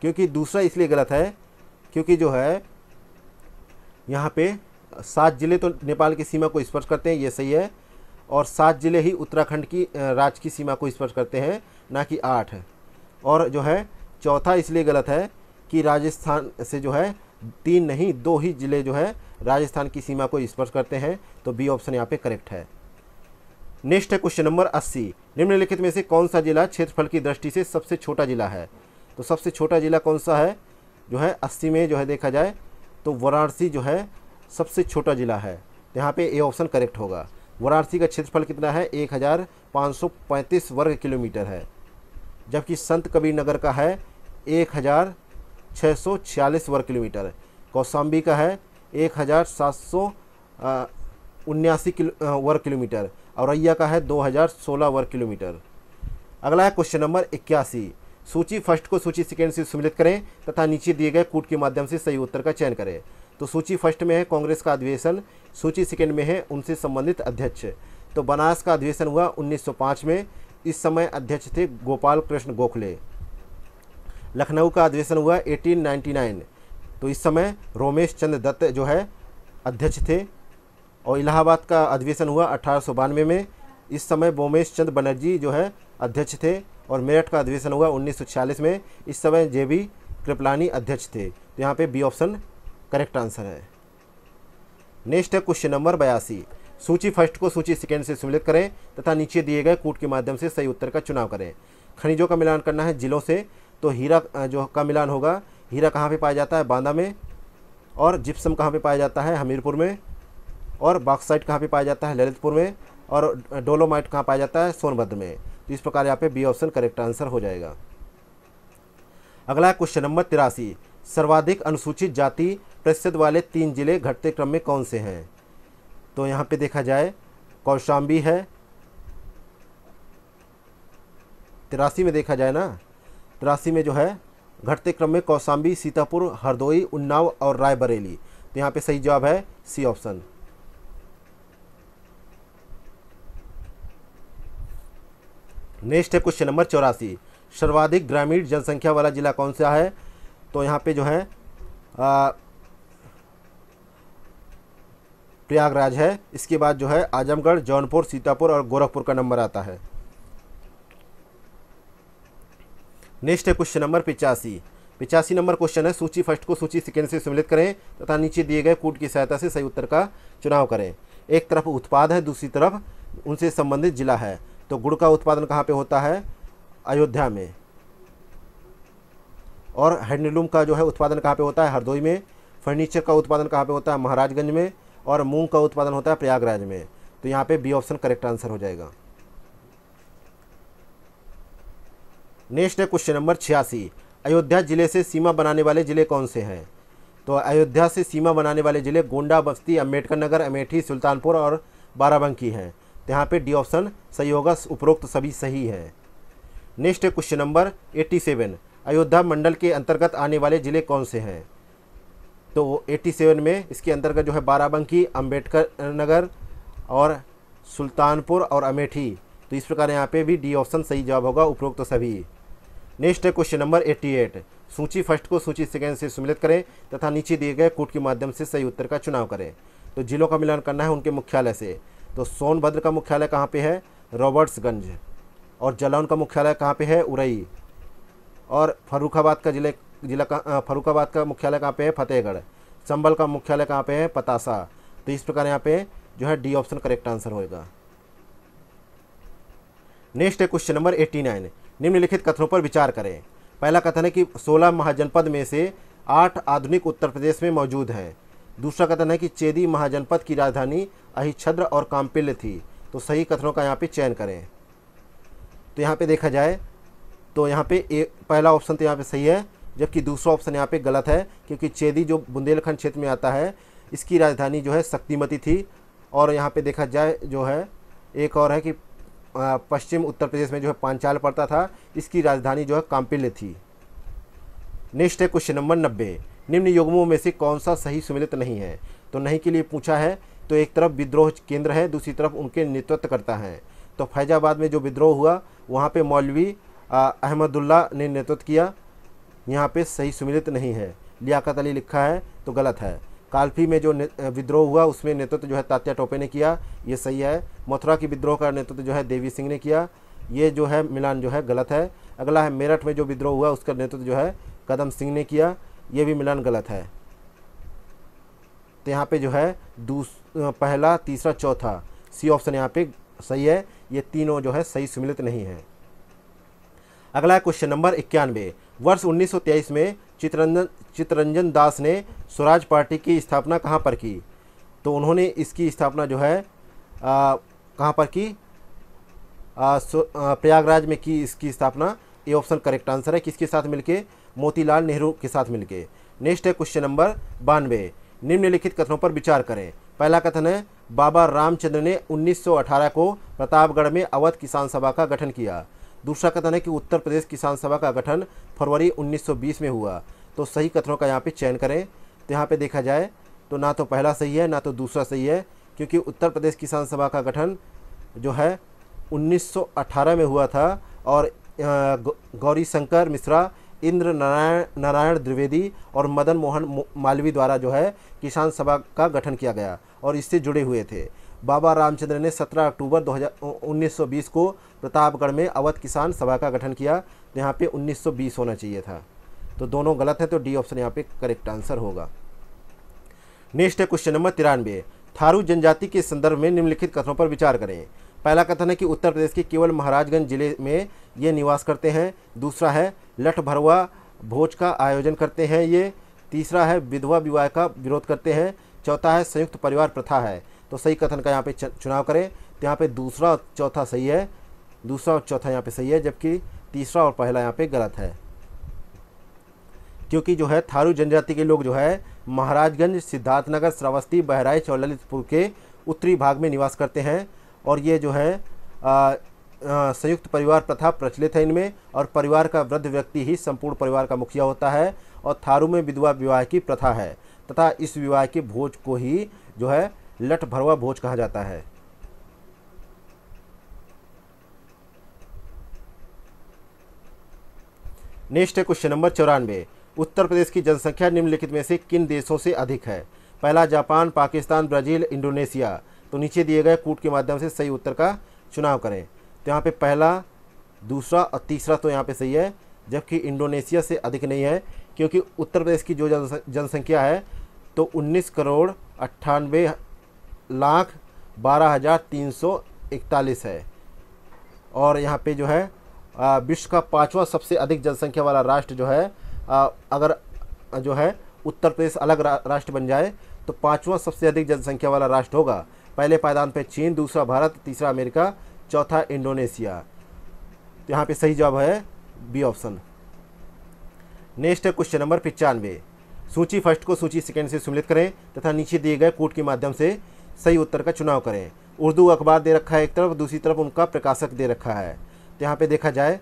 क्योंकि दूसरा इसलिए गलत है क्योंकि जो है यहाँ पे सात जिले तो नेपाल की सीमा को स्पर्श करते हैं ये सही है और सात जिले ही उत्तराखंड की राज्य की सीमा को स्पर्श करते हैं ना कि आठ और जो है चौथा इसलिए गलत है कि राजस्थान से जो है तीन नहीं दो ही ज़िले जो है राजस्थान की सीमा को स्पर्श करते हैं तो बी ऑप्शन यहाँ पे करेक्ट है नेक्स्ट है क्वेश्चन नंबर अस्सी निम्नलिखित में से कौन सा जिला क्षेत्रफल की दृष्टि से सबसे छोटा जिला है तो सबसे छोटा जिला कौन सा है जो है अस्सी में जो है देखा जाए तो वाराणसी जो है सबसे छोटा जिला है तो यहाँ पे ए ऑप्शन करेक्ट होगा वाराणसी का क्षेत्रफल कितना है पैंतीस वर्ग किलोमीटर है जबकि संत कबीर नगर का है एक हज़ार वर्ग किलोमीटर है कौसाम्बी का है एक हज़ार सात सौ उन्यासी किलो वर्ग किलोमीटर औरैया का है 2016 वर्ग किलोमीटर अगला है क्वेश्चन नंबर इक्यासी सूची फर्स्ट को सूची सेकेंड से सम्मिलित करें तथा नीचे दिए गए कूट के माध्यम से सही उत्तर का चयन करें तो सूची फर्स्ट में है कांग्रेस का अधिवेशन सूची सेकेंड में है उनसे संबंधित अध्यक्ष तो बनास का अधिवेशन हुआ 1905 में इस समय अध्यक्ष थे गोपाल कृष्ण गोखले लखनऊ का अधिवेशन हुआ 1899 तो इस समय रोमेश चंद्र दत्त जो है अध्यक्ष थे और इलाहाबाद का अधिवेशन हुआ अठारह में इस समय बोमेश चंद्र बनर्जी जो है अध्यक्ष थे और मेरठ का अधिवेशन हुआ उन्नीस में इस समय जे बी कृपलानी अध्यक्ष थे तो यहाँ पे बी ऑप्शन करेक्ट आंसर है नेक्स्ट है क्वेश्चन नंबर बयासी सूची फर्स्ट को सूची सेकेंड से सम्मिलित करें तथा नीचे दिए गए कूट के माध्यम से सही उत्तर का चुनाव करें खनिजों का मिलान करना है जिलों से तो हीरा जो का मिलान होगा हीरा कहाँ पे पाया जाता है बांदा में और जिप्सम कहाँ पे पाया जाता है हमीरपुर में और बाक्साइट कहाँ पे पाया जाता है ललितपुर में और डोलोमाइट कहाँ पाया जाता है सोनभद्र में तो इस प्रकार यहाँ पे बी ऑप्शन करेक्ट आंसर हो जाएगा अगला क्वेश्चन नंबर तिरासी सर्वाधिक अनुसूचित जाति प्रसिद्ध वाले तीन जिले घटते क्रम में कौन से हैं तो यहाँ पर देखा जाए कौशाम्बी है तिरासी में देखा जाए ना तिरासी में जो है घटते क्रम में कौसाम्बी सीतापुर हरदोई उन्नाव और रायबरेली तो यहाँ पे सही जवाब है सी ऑप्शन नेक्स्ट है क्वेश्चन नंबर चौरासी सर्वाधिक ग्रामीण जनसंख्या वाला जिला कौन सा है तो यहाँ पे जो है आ, प्रयागराज है इसके बाद जो है आजमगढ़ जौनपुर सीतापुर और गोरखपुर का नंबर आता है नेक्स्ट है क्वेश्चन नंबर पिचासी पिचासी नंबर क्वेश्चन है सूची फर्स्ट को सूची सेकेंड से सम्मिलित करें तथा नीचे दिए गए कूट की सहायता से सही उत्तर का चुनाव करें एक तरफ उत्पाद है दूसरी तरफ उनसे संबंधित जिला है तो गुड़ का उत्पादन कहाँ पे होता है अयोध्या में और हैंडलूम का जो है उत्पादन कहाँ पे होता है हरदोई में फर्नीचर का उत्पादन कहाँ पे होता है महाराजगंज में और मूंग का उत्पादन होता है प्रयागराज में तो यहाँ पे बी ऑप्शन करेक्ट आंसर हो जाएगा नेक्स्ट है क्वेश्चन नंबर छियासी अयोध्या ज़िले से सीमा बनाने वाले ज़िले कौन से हैं तो अयोध्या से सीमा बनाने वाले ज़िले गोंडा बस्ती अम्बेडकर नगर अमेठी सुल्तानपुर और बाराबंकी हैं तो यहाँ पर डी ऑप्शन सही होगा उपरोक्त सभी सही है नेक्स्ट है question number eighty seven Ayodhya मंडल के अंतर्गत आने वाले ज़िले कौन से हैं तो एट्टी सेवन में इसके अंतर्गत जो है बाराबंकी अम्बेडकर नगर और सुल्तानपुर और अमेठी तो इस प्रकार यहाँ पे भी डी ऑप्शन सही जवाब होगा उपरोक्त तो सभी नेक्स्ट है क्वेश्चन नंबर 88 सूची फर्स्ट को सूची सेकेंड से सम्मिलित करें तथा नीचे दिए गए कूट के माध्यम से सही उत्तर का चुनाव करें तो जिलों का मिलान करना है उनके मुख्यालय से तो सोनभद्र का मुख्यालय कहाँ पे है रॉबर्ट्सगंज और जलौन का मुख्यालय कहाँ पे है उरई और फरुखाबाद का जिले जिला कहाँ फरुखाबाद का मुख्यालय कहाँ पे है फतेहगढ़ संबल का मुख्यालय कहाँ पे है पतासा तो इस प्रकार यहाँ पे जो है डी ऑप्शन करेक्ट आंसर होएगा नेक्स्ट है क्वेश्चन नंबर एट्टी नाइन निम्नलिखित कथनों पर विचार करें पहला कथन है कि सोलह महाजनपद में से आठ आधुनिक उत्तर प्रदेश में मौजूद है दूसरा कथन है कि चेदी महाजनपद की राजधानी अहिछद्र और काम्पिल्य थी तो सही कथनों का यहाँ पे चयन करें तो यहाँ पे देखा जाए तो यहाँ पे ए, पहला ऑप्शन तो यहाँ पे सही है जबकि दूसरा ऑप्शन यहाँ पे गलत है क्योंकि चेदी जो बुंदेलखंड क्षेत्र में आता है इसकी राजधानी जो है शक्तिमती थी और यहाँ पे देखा जाए जो है एक और है कि पश्चिम उत्तर प्रदेश में जो है पांचाल पड़ता था इसकी राजधानी जो है काम्पिल्य थी नेक्स्ट है क्वेश्चन नंबर नब्बे निम्न युगमों में से कौन सा सही सुमिलित नहीं है तो नहीं के लिए पूछा है तो एक तरफ विद्रोह केंद्र है दूसरी तरफ उनके नेतृत्व करता है तो फैजाबाद में जो विद्रोह हुआ वहाँ पर मौलवी अहमदुल्ला ने नेतृत्व किया यहाँ पर सही सुमिलित नहीं है लियाकत अली लिखा है तो गलत है कालफी में जो विद्रोह हुआ उसमें नेतृत्व जो है तात्या टोपे ने किया ये सही है मथुरा की विद्रोह का नेतृत्व जो है देवी सिंह ने किया ये जो है मिलान जो है गलत है अगला है मेरठ में जो विद्रोह हुआ उसका नेतृत्व जो है कदम सिंह ने किया ये भी मिलान गलत है तो यहाँ पे जो है दूस पहला तीसरा चौथा सी ऑप्शन यहाँ पे सही है ये तीनों जो है सही सम्मिलित नहीं है अगला क्वेश्चन नंबर इक्यानवे वर्ष 1923 में चित्रंजन चित्रंजन दास ने स्वराज पार्टी की स्थापना कहाँ पर की तो उन्होंने इसकी स्थापना जो है कहाँ पर की प्रयागराज में की इसकी स्थापना ये ऑप्शन करेक्ट आंसर है किसके साथ मिलके मोतीलाल नेहरू के साथ मिलके नेक्स्ट है क्वेश्चन नंबर बानवे निम्नलिखित कथनों पर विचार करें पहला कथन है बाबा रामचंद्र ने 1918 को प्रतापगढ़ में अवध किसान सभा का गठन किया दूसरा कथन है कि उत्तर प्रदेश किसान सभा का गठन फरवरी 1920 में हुआ तो सही कथनों का यहाँ पे चयन करें तो यहाँ पे देखा जाए तो ना तो पहला सही है ना तो दूसरा सही है क्योंकि उत्तर प्रदेश किसान सभा का गठन जो है 1918 में हुआ था और गौरी शंकर मिश्रा इंद्र नारायण नारायण द्विवेदी और मदन मोहन मालवी द्वारा जो है किसान सभा का गठन किया गया और इससे जुड़े हुए थे बाबा रामचंद्र ने 17 अक्टूबर 1920 को प्रतापगढ़ में अवध किसान सभा का गठन किया तो यहाँ पे 1920 होना चाहिए था तो दोनों गलत है तो डी ऑप्शन यहाँ पे करेक्ट आंसर होगा नेक्स्ट है क्वेश्चन नंबर तिरानवे थारू जनजाति के संदर्भ में निम्नलिखित कथनों पर विचार करें पहला कथन है कि उत्तर प्रदेश के केवल महाराजगंज जिले में ये निवास करते हैं दूसरा है लठ भरवा भोज का आयोजन करते हैं ये तीसरा है विधवा विवाह का विरोध करते हैं चौथा है संयुक्त परिवार प्रथा है तो सही कथन का यहाँ पे चुनाव करें तो यहाँ पे दूसरा और चौथा सही है दूसरा और चौथा यहाँ पे सही है जबकि तीसरा और पहला यहाँ पे गलत है क्योंकि जो है थारू जनजाति के लोग जो है महाराजगंज सिद्धार्थनगर श्रावस्ती बहराइच और ललितपुर के उत्तरी भाग में निवास करते हैं और ये जो है आ, आ, संयुक्त परिवार प्रथा प्रचलित है इनमें और परिवार का वृद्ध व्यक्ति ही संपूर्ण परिवार का मुखिया होता है और थारू में विधवा विवाह की प्रथा है तथा इस विवाह के भोज को ही जो है लट भरवा भोज कहा जाता है नेक्स्ट है क्वेश्चन नंबर चौरानवे उत्तर प्रदेश की जनसंख्या निम्नलिखित में से किन देशों से अधिक है पहला जापान पाकिस्तान ब्राज़ील इंडोनेशिया तो नीचे दिए गए कूट के माध्यम से सही उत्तर का चुनाव करें तो यहाँ पे पहला दूसरा और तीसरा तो यहाँ पे सही है जबकि इंडोनेशिया से अधिक नहीं है क्योंकि उत्तर प्रदेश की जो जनसंख्या है तो 19 करोड़ अट्ठानवे लाख बारह हज़ार तीन सौ इकतालीस है और यहाँ पे जो है विश्व का पांचवा सबसे अधिक जनसंख्या वाला राष्ट्र जो है आ, अगर जो है उत्तर प्रदेश अलग रा, राष्ट्र बन जाए तो पांचवा सबसे अधिक जनसंख्या वाला राष्ट्र होगा पहले पायदान पे चीन दूसरा भारत तीसरा अमेरिका चौथा इंडोनेशिया तो यहाँ पे सही जवाब है बी ऑप्शन नेक्स्ट है क्वेश्चन नंबर पचानवे सूची फर्स्ट को सूची सेकेंड से सम्मिलित करें तथा नीचे दिए गए कोट के माध्यम से सही उत्तर का चुनाव करें उर्दू अखबार दे रखा है एक तरफ दूसरी तरफ उनका प्रकाशक दे रखा है तो यहाँ पर देखा जाए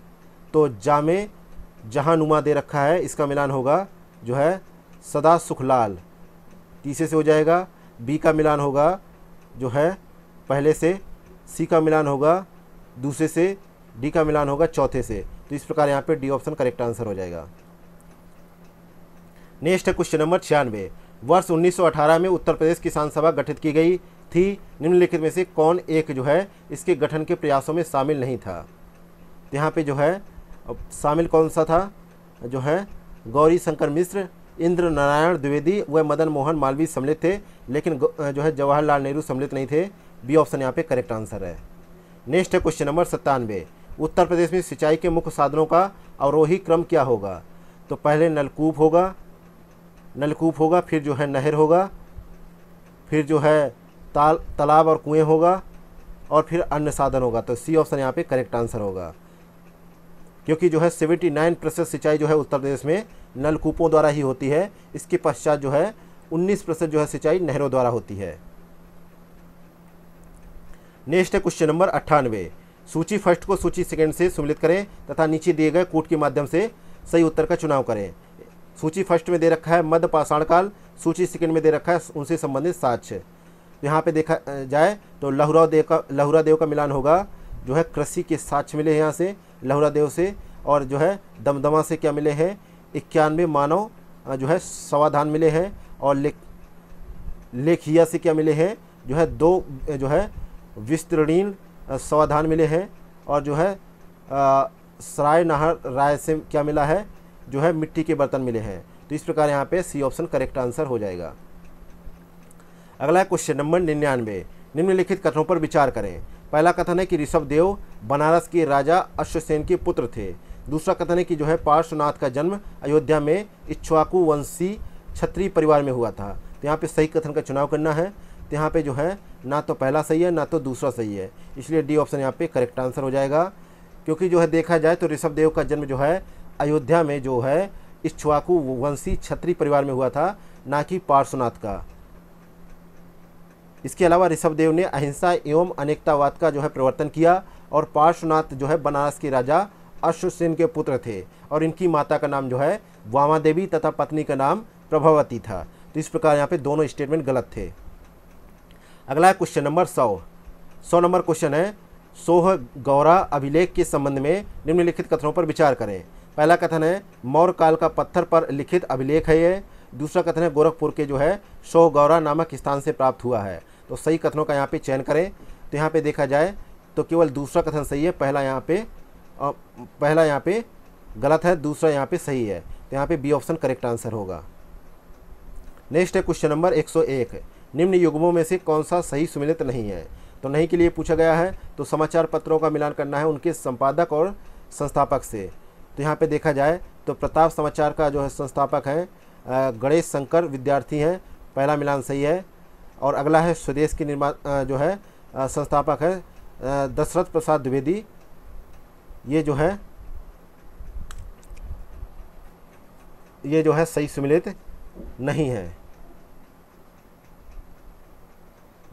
तो जाम नुमा दे रखा है इसका मिलान होगा जो है सदा सुखलाल तीसरे से हो जाएगा बी का मिलान होगा जो है पहले से सी का मिलान होगा दूसरे से डी का मिलान होगा चौथे से तो इस प्रकार यहाँ पे डी ऑप्शन करेक्ट आंसर हो जाएगा नेक्स्ट है क्वेश्चन नंबर छियानवे वर्ष 1918 में उत्तर प्रदेश किसान सभा गठित की गई थी निम्नलिखित में से कौन एक जो है इसके गठन के प्रयासों में शामिल नहीं था यहाँ पे जो है शामिल कौन सा था जो है गौरी शंकर मिश्र इंद्र नारायण द्विवेदी व मदन मोहन मालवीय सम्मिलित थे लेकिन जो है जवाहरलाल नेहरू सम्मिलित नहीं थे बी ऑप्शन यहाँ पे करेक्ट आंसर है नेक्स्ट है क्वेश्चन नंबर सत्तानवे उत्तर प्रदेश में सिंचाई के मुख्य साधनों का अवरोही क्रम क्या होगा तो पहले नलकूप होगा नलकूप होगा फिर जो है नहर होगा फिर जो है ताल तालाब और कुएं होगा और फिर अन्य साधन होगा तो सी ऑप्शन यहाँ पे करेक्ट आंसर होगा क्योंकि जो है सेवेंटी नाइन प्रतिशत सिंचाई जो है उत्तर प्रदेश में नलकूपों द्वारा ही होती है इसके पश्चात जो है उन्नीस प्रतिशत जो है सिंचाई नहरों द्वारा होती है नेक्स्ट है क्वेश्चन नंबर अट्ठानवे सूची फर्स्ट को सूची सेकेंड से सम्मिलित करें तथा नीचे दिए गए कोट के माध्यम से सही उत्तर का चुनाव करें सूची फर्स्ट में दे रखा है मध्य पाषाण काल सूची सेकंड में दे रखा है उनसे संबंधित साक्ष्य यहाँ पे देखा जाए तो लहुरा देव का लहुरा देव का मिलान होगा जो है कृषि के साक्ष्य मिले हैं यहाँ से लहुरा देव से और जो है दमदमा से क्या मिले हैं इक्यानवे मानव जो है सवाधान मिले हैं और लेख लेखिया से क्या मिले हैं जो है दो जो है विस्तृणीन सवाधान मिले हैं और जो है सराय नाहर राय से क्या मिला है जो है मिट्टी के बर्तन मिले हैं तो इस प्रकार यहाँ पे सी ऑप्शन करेक्ट आंसर हो जाएगा अगला क्वेश्चन नंबर निन्यानवे निम्नलिखित कथनों पर विचार करें पहला कथन है कि ऋषभ देव बनारस के राजा अश्वसेन के पुत्र थे दूसरा कथन है कि जो है पार्श्वनाथ का जन्म अयोध्या में इच्छुआकू वंशी क्षत्रिय परिवार में हुआ था तो यहाँ पे सही कथन का चुनाव करना है तो यहाँ पे जो है ना तो पहला सही है ना तो दूसरा सही है इसलिए डी ऑप्शन यहाँ पे करेक्ट आंसर हो जाएगा क्योंकि जो है देखा जाए तो ऋषभ देव का जन्म जो है अयोध्या में जो है इच्छुआकू वंशी छत्री परिवार में हुआ था ना कि पार्श्वनाथ का इसके अलावा ऋषभदेव ने अहिंसा एवं अनेकतावाद का जो है प्रवर्तन किया और पार्श्वनाथ जो है बनारस के राजा अश्वसेन के पुत्र थे और इनकी माता का नाम जो है वामा देवी तथा पत्नी का नाम प्रभावती था तो इस प्रकार यहाँ पे दोनों स्टेटमेंट गलत थे अगला क्वेश्चन नंबर सौ सौ नंबर क्वेश्चन है सोह गौरा अभिलेख के संबंध में निम्नलिखित कथनों पर विचार करें पहला कथन है मौर्य काल का पत्थर पर लिखित अभिलेख है ये दूसरा कथन है गोरखपुर के जो है शो गौरा नामक स्थान से प्राप्त हुआ है तो सही कथनों का यहाँ पे चयन करें तो यहाँ पे देखा जाए तो केवल दूसरा कथन सही है पहला यहाँ पे पहला यहाँ पे गलत है दूसरा यहाँ पे सही है तो यहाँ पे बी ऑप्शन करेक्ट आंसर होगा नेक्स्ट है क्वेश्चन नंबर 101 निम्न युग्मों में से कौन सा सही सुमिलित नहीं है तो नहीं के लिए पूछा गया है तो समाचार पत्रों का मिलान करना है उनके संपादक और संस्थापक से तो यहाँ पे देखा जाए तो प्रताप समाचार का जो है संस्थापक है गणेश शंकर विद्यार्थी हैं पहला मिलान सही है और अगला है स्वदेश की निर्माण जो है संस्थापक है दशरथ प्रसाद द्विवेदी ये जो है ये जो है सही सुमिलित नहीं है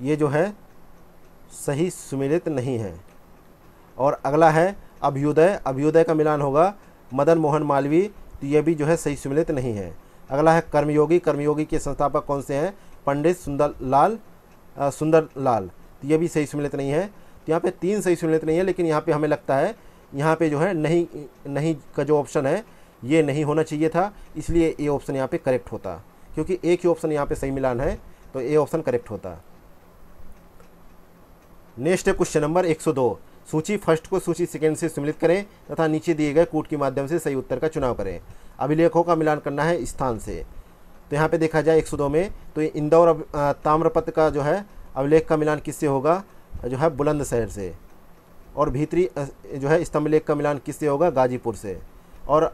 ये जो है सही सुमिलित नहीं है और अगला है अभ्युदय अभ्युदय का मिलान होगा मदन मोहन मालवी तो ये भी जो है सही सम्मिलित नहीं है अगला है कर्मयोगी कर्मयोगी के संस्थापक कौन से हैं पंडित सुंदर लाल सुंदर लाल तो ये भी सही सम्मिलित नहीं है तो यहाँ पे तीन सही सम्मिलित नहीं है लेकिन यहाँ पे हमें लगता है यहाँ पे जो है नहीं नहीं का जो ऑप्शन है ये नहीं होना चाहिए था इसलिए ए ऑप्शन यहाँ पे करेक्ट होता क्योंकि एक ही ऑप्शन यहाँ पे सही मिलान है तो ए ऑप्शन करेक्ट होता नेक्स्ट है क्वेश्चन नंबर 102 सूची फर्स्ट को सूची सेकेंड से सम्मिलित करें तथा नीचे दिए गए कूट के माध्यम से सही उत्तर का चुनाव करें अभिलेखों का मिलान करना है स्थान से तो यहाँ पे देखा जाए 102 में तो इंदौर ताम्रपत का जो है अभिलेख का मिलान किससे होगा जो है बुलंदशहर से और भीतरी जो है स्तंभ लेख का मिलान किससे होगा गाजीपुर से और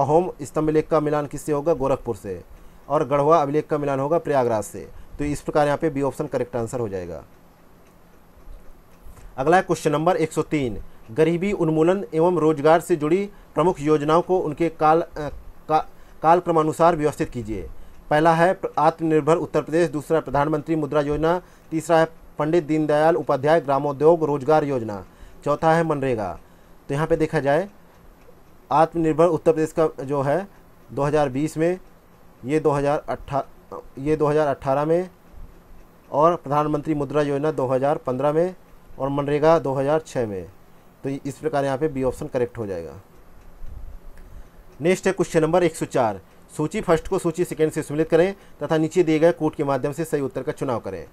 आहोम स्तंभ लेख का मिलान किससे होगा गोरखपुर से और गढ़वा अभिलेख का मिलान होगा प्रयागराज से तो इस प्रकार यहाँ पे बी ऑप्शन करेक्ट आंसर हो जाएगा अगला क्वेश्चन नंबर 103 गरीबी उन्मूलन एवं रोजगार से जुड़ी प्रमुख योजनाओं को उनके काल का, काल क्रमानुसार व्यवस्थित कीजिए पहला है आत्मनिर्भर उत्तर प्रदेश दूसरा प्रधानमंत्री मुद्रा योजना तीसरा है पंडित दीनदयाल उपाध्याय ग्रामोद्योग रोजगार योजना चौथा है मनरेगा तो यहाँ पे देखा जाए आत्मनिर्भर उत्तर प्रदेश का जो है 2020 में ये 2018 ये 2018 में और प्रधानमंत्री मुद्रा योजना 2015 में और मनरेगा 2006 में तो इस प्रकार यहाँ पे बी ऑप्शन करेक्ट हो जाएगा नेक्स्ट है क्वेश्चन नंबर 104 सूची फर्स्ट को सूची सेकेंड से सम्मिलित करें तथा नीचे दिए गए कोट के माध्यम से सही उत्तर का चुनाव करें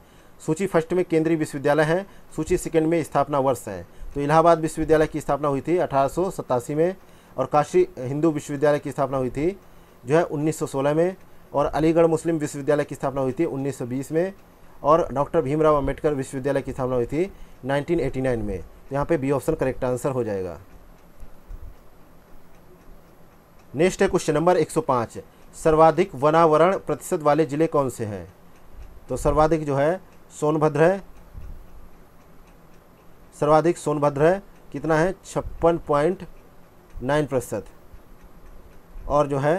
सूची फर्स्ट में केंद्रीय विश्वविद्यालय है सूची सेकेंड में स्थापना वर्ष है तो इलाहाबाद विश्वविद्यालय की स्थापना हुई थी अठारह में और काशी हिंदू विश्वविद्यालय की स्थापना हुई थी जो है 1916 में और अलीगढ़ मुस्लिम विश्वविद्यालय की स्थापना हुई थी 1920 में और डॉक्टर भीमराव अम्बेडकर विश्वविद्यालय की स्थापना हुई थी 1989 में यहाँ पे बी ऑप्शन करेक्ट आंसर हो जाएगा नेक्स्ट है क्वेश्चन नंबर 105 सर्वाधिक वनावरण प्रतिशत वाले जिले कौन से हैं तो सर्वाधिक जो है सोनभद्र है सर्वाधिक सोनभद्र है कितना है छप्पन पॉइंट नाइन प्रतिशत और जो है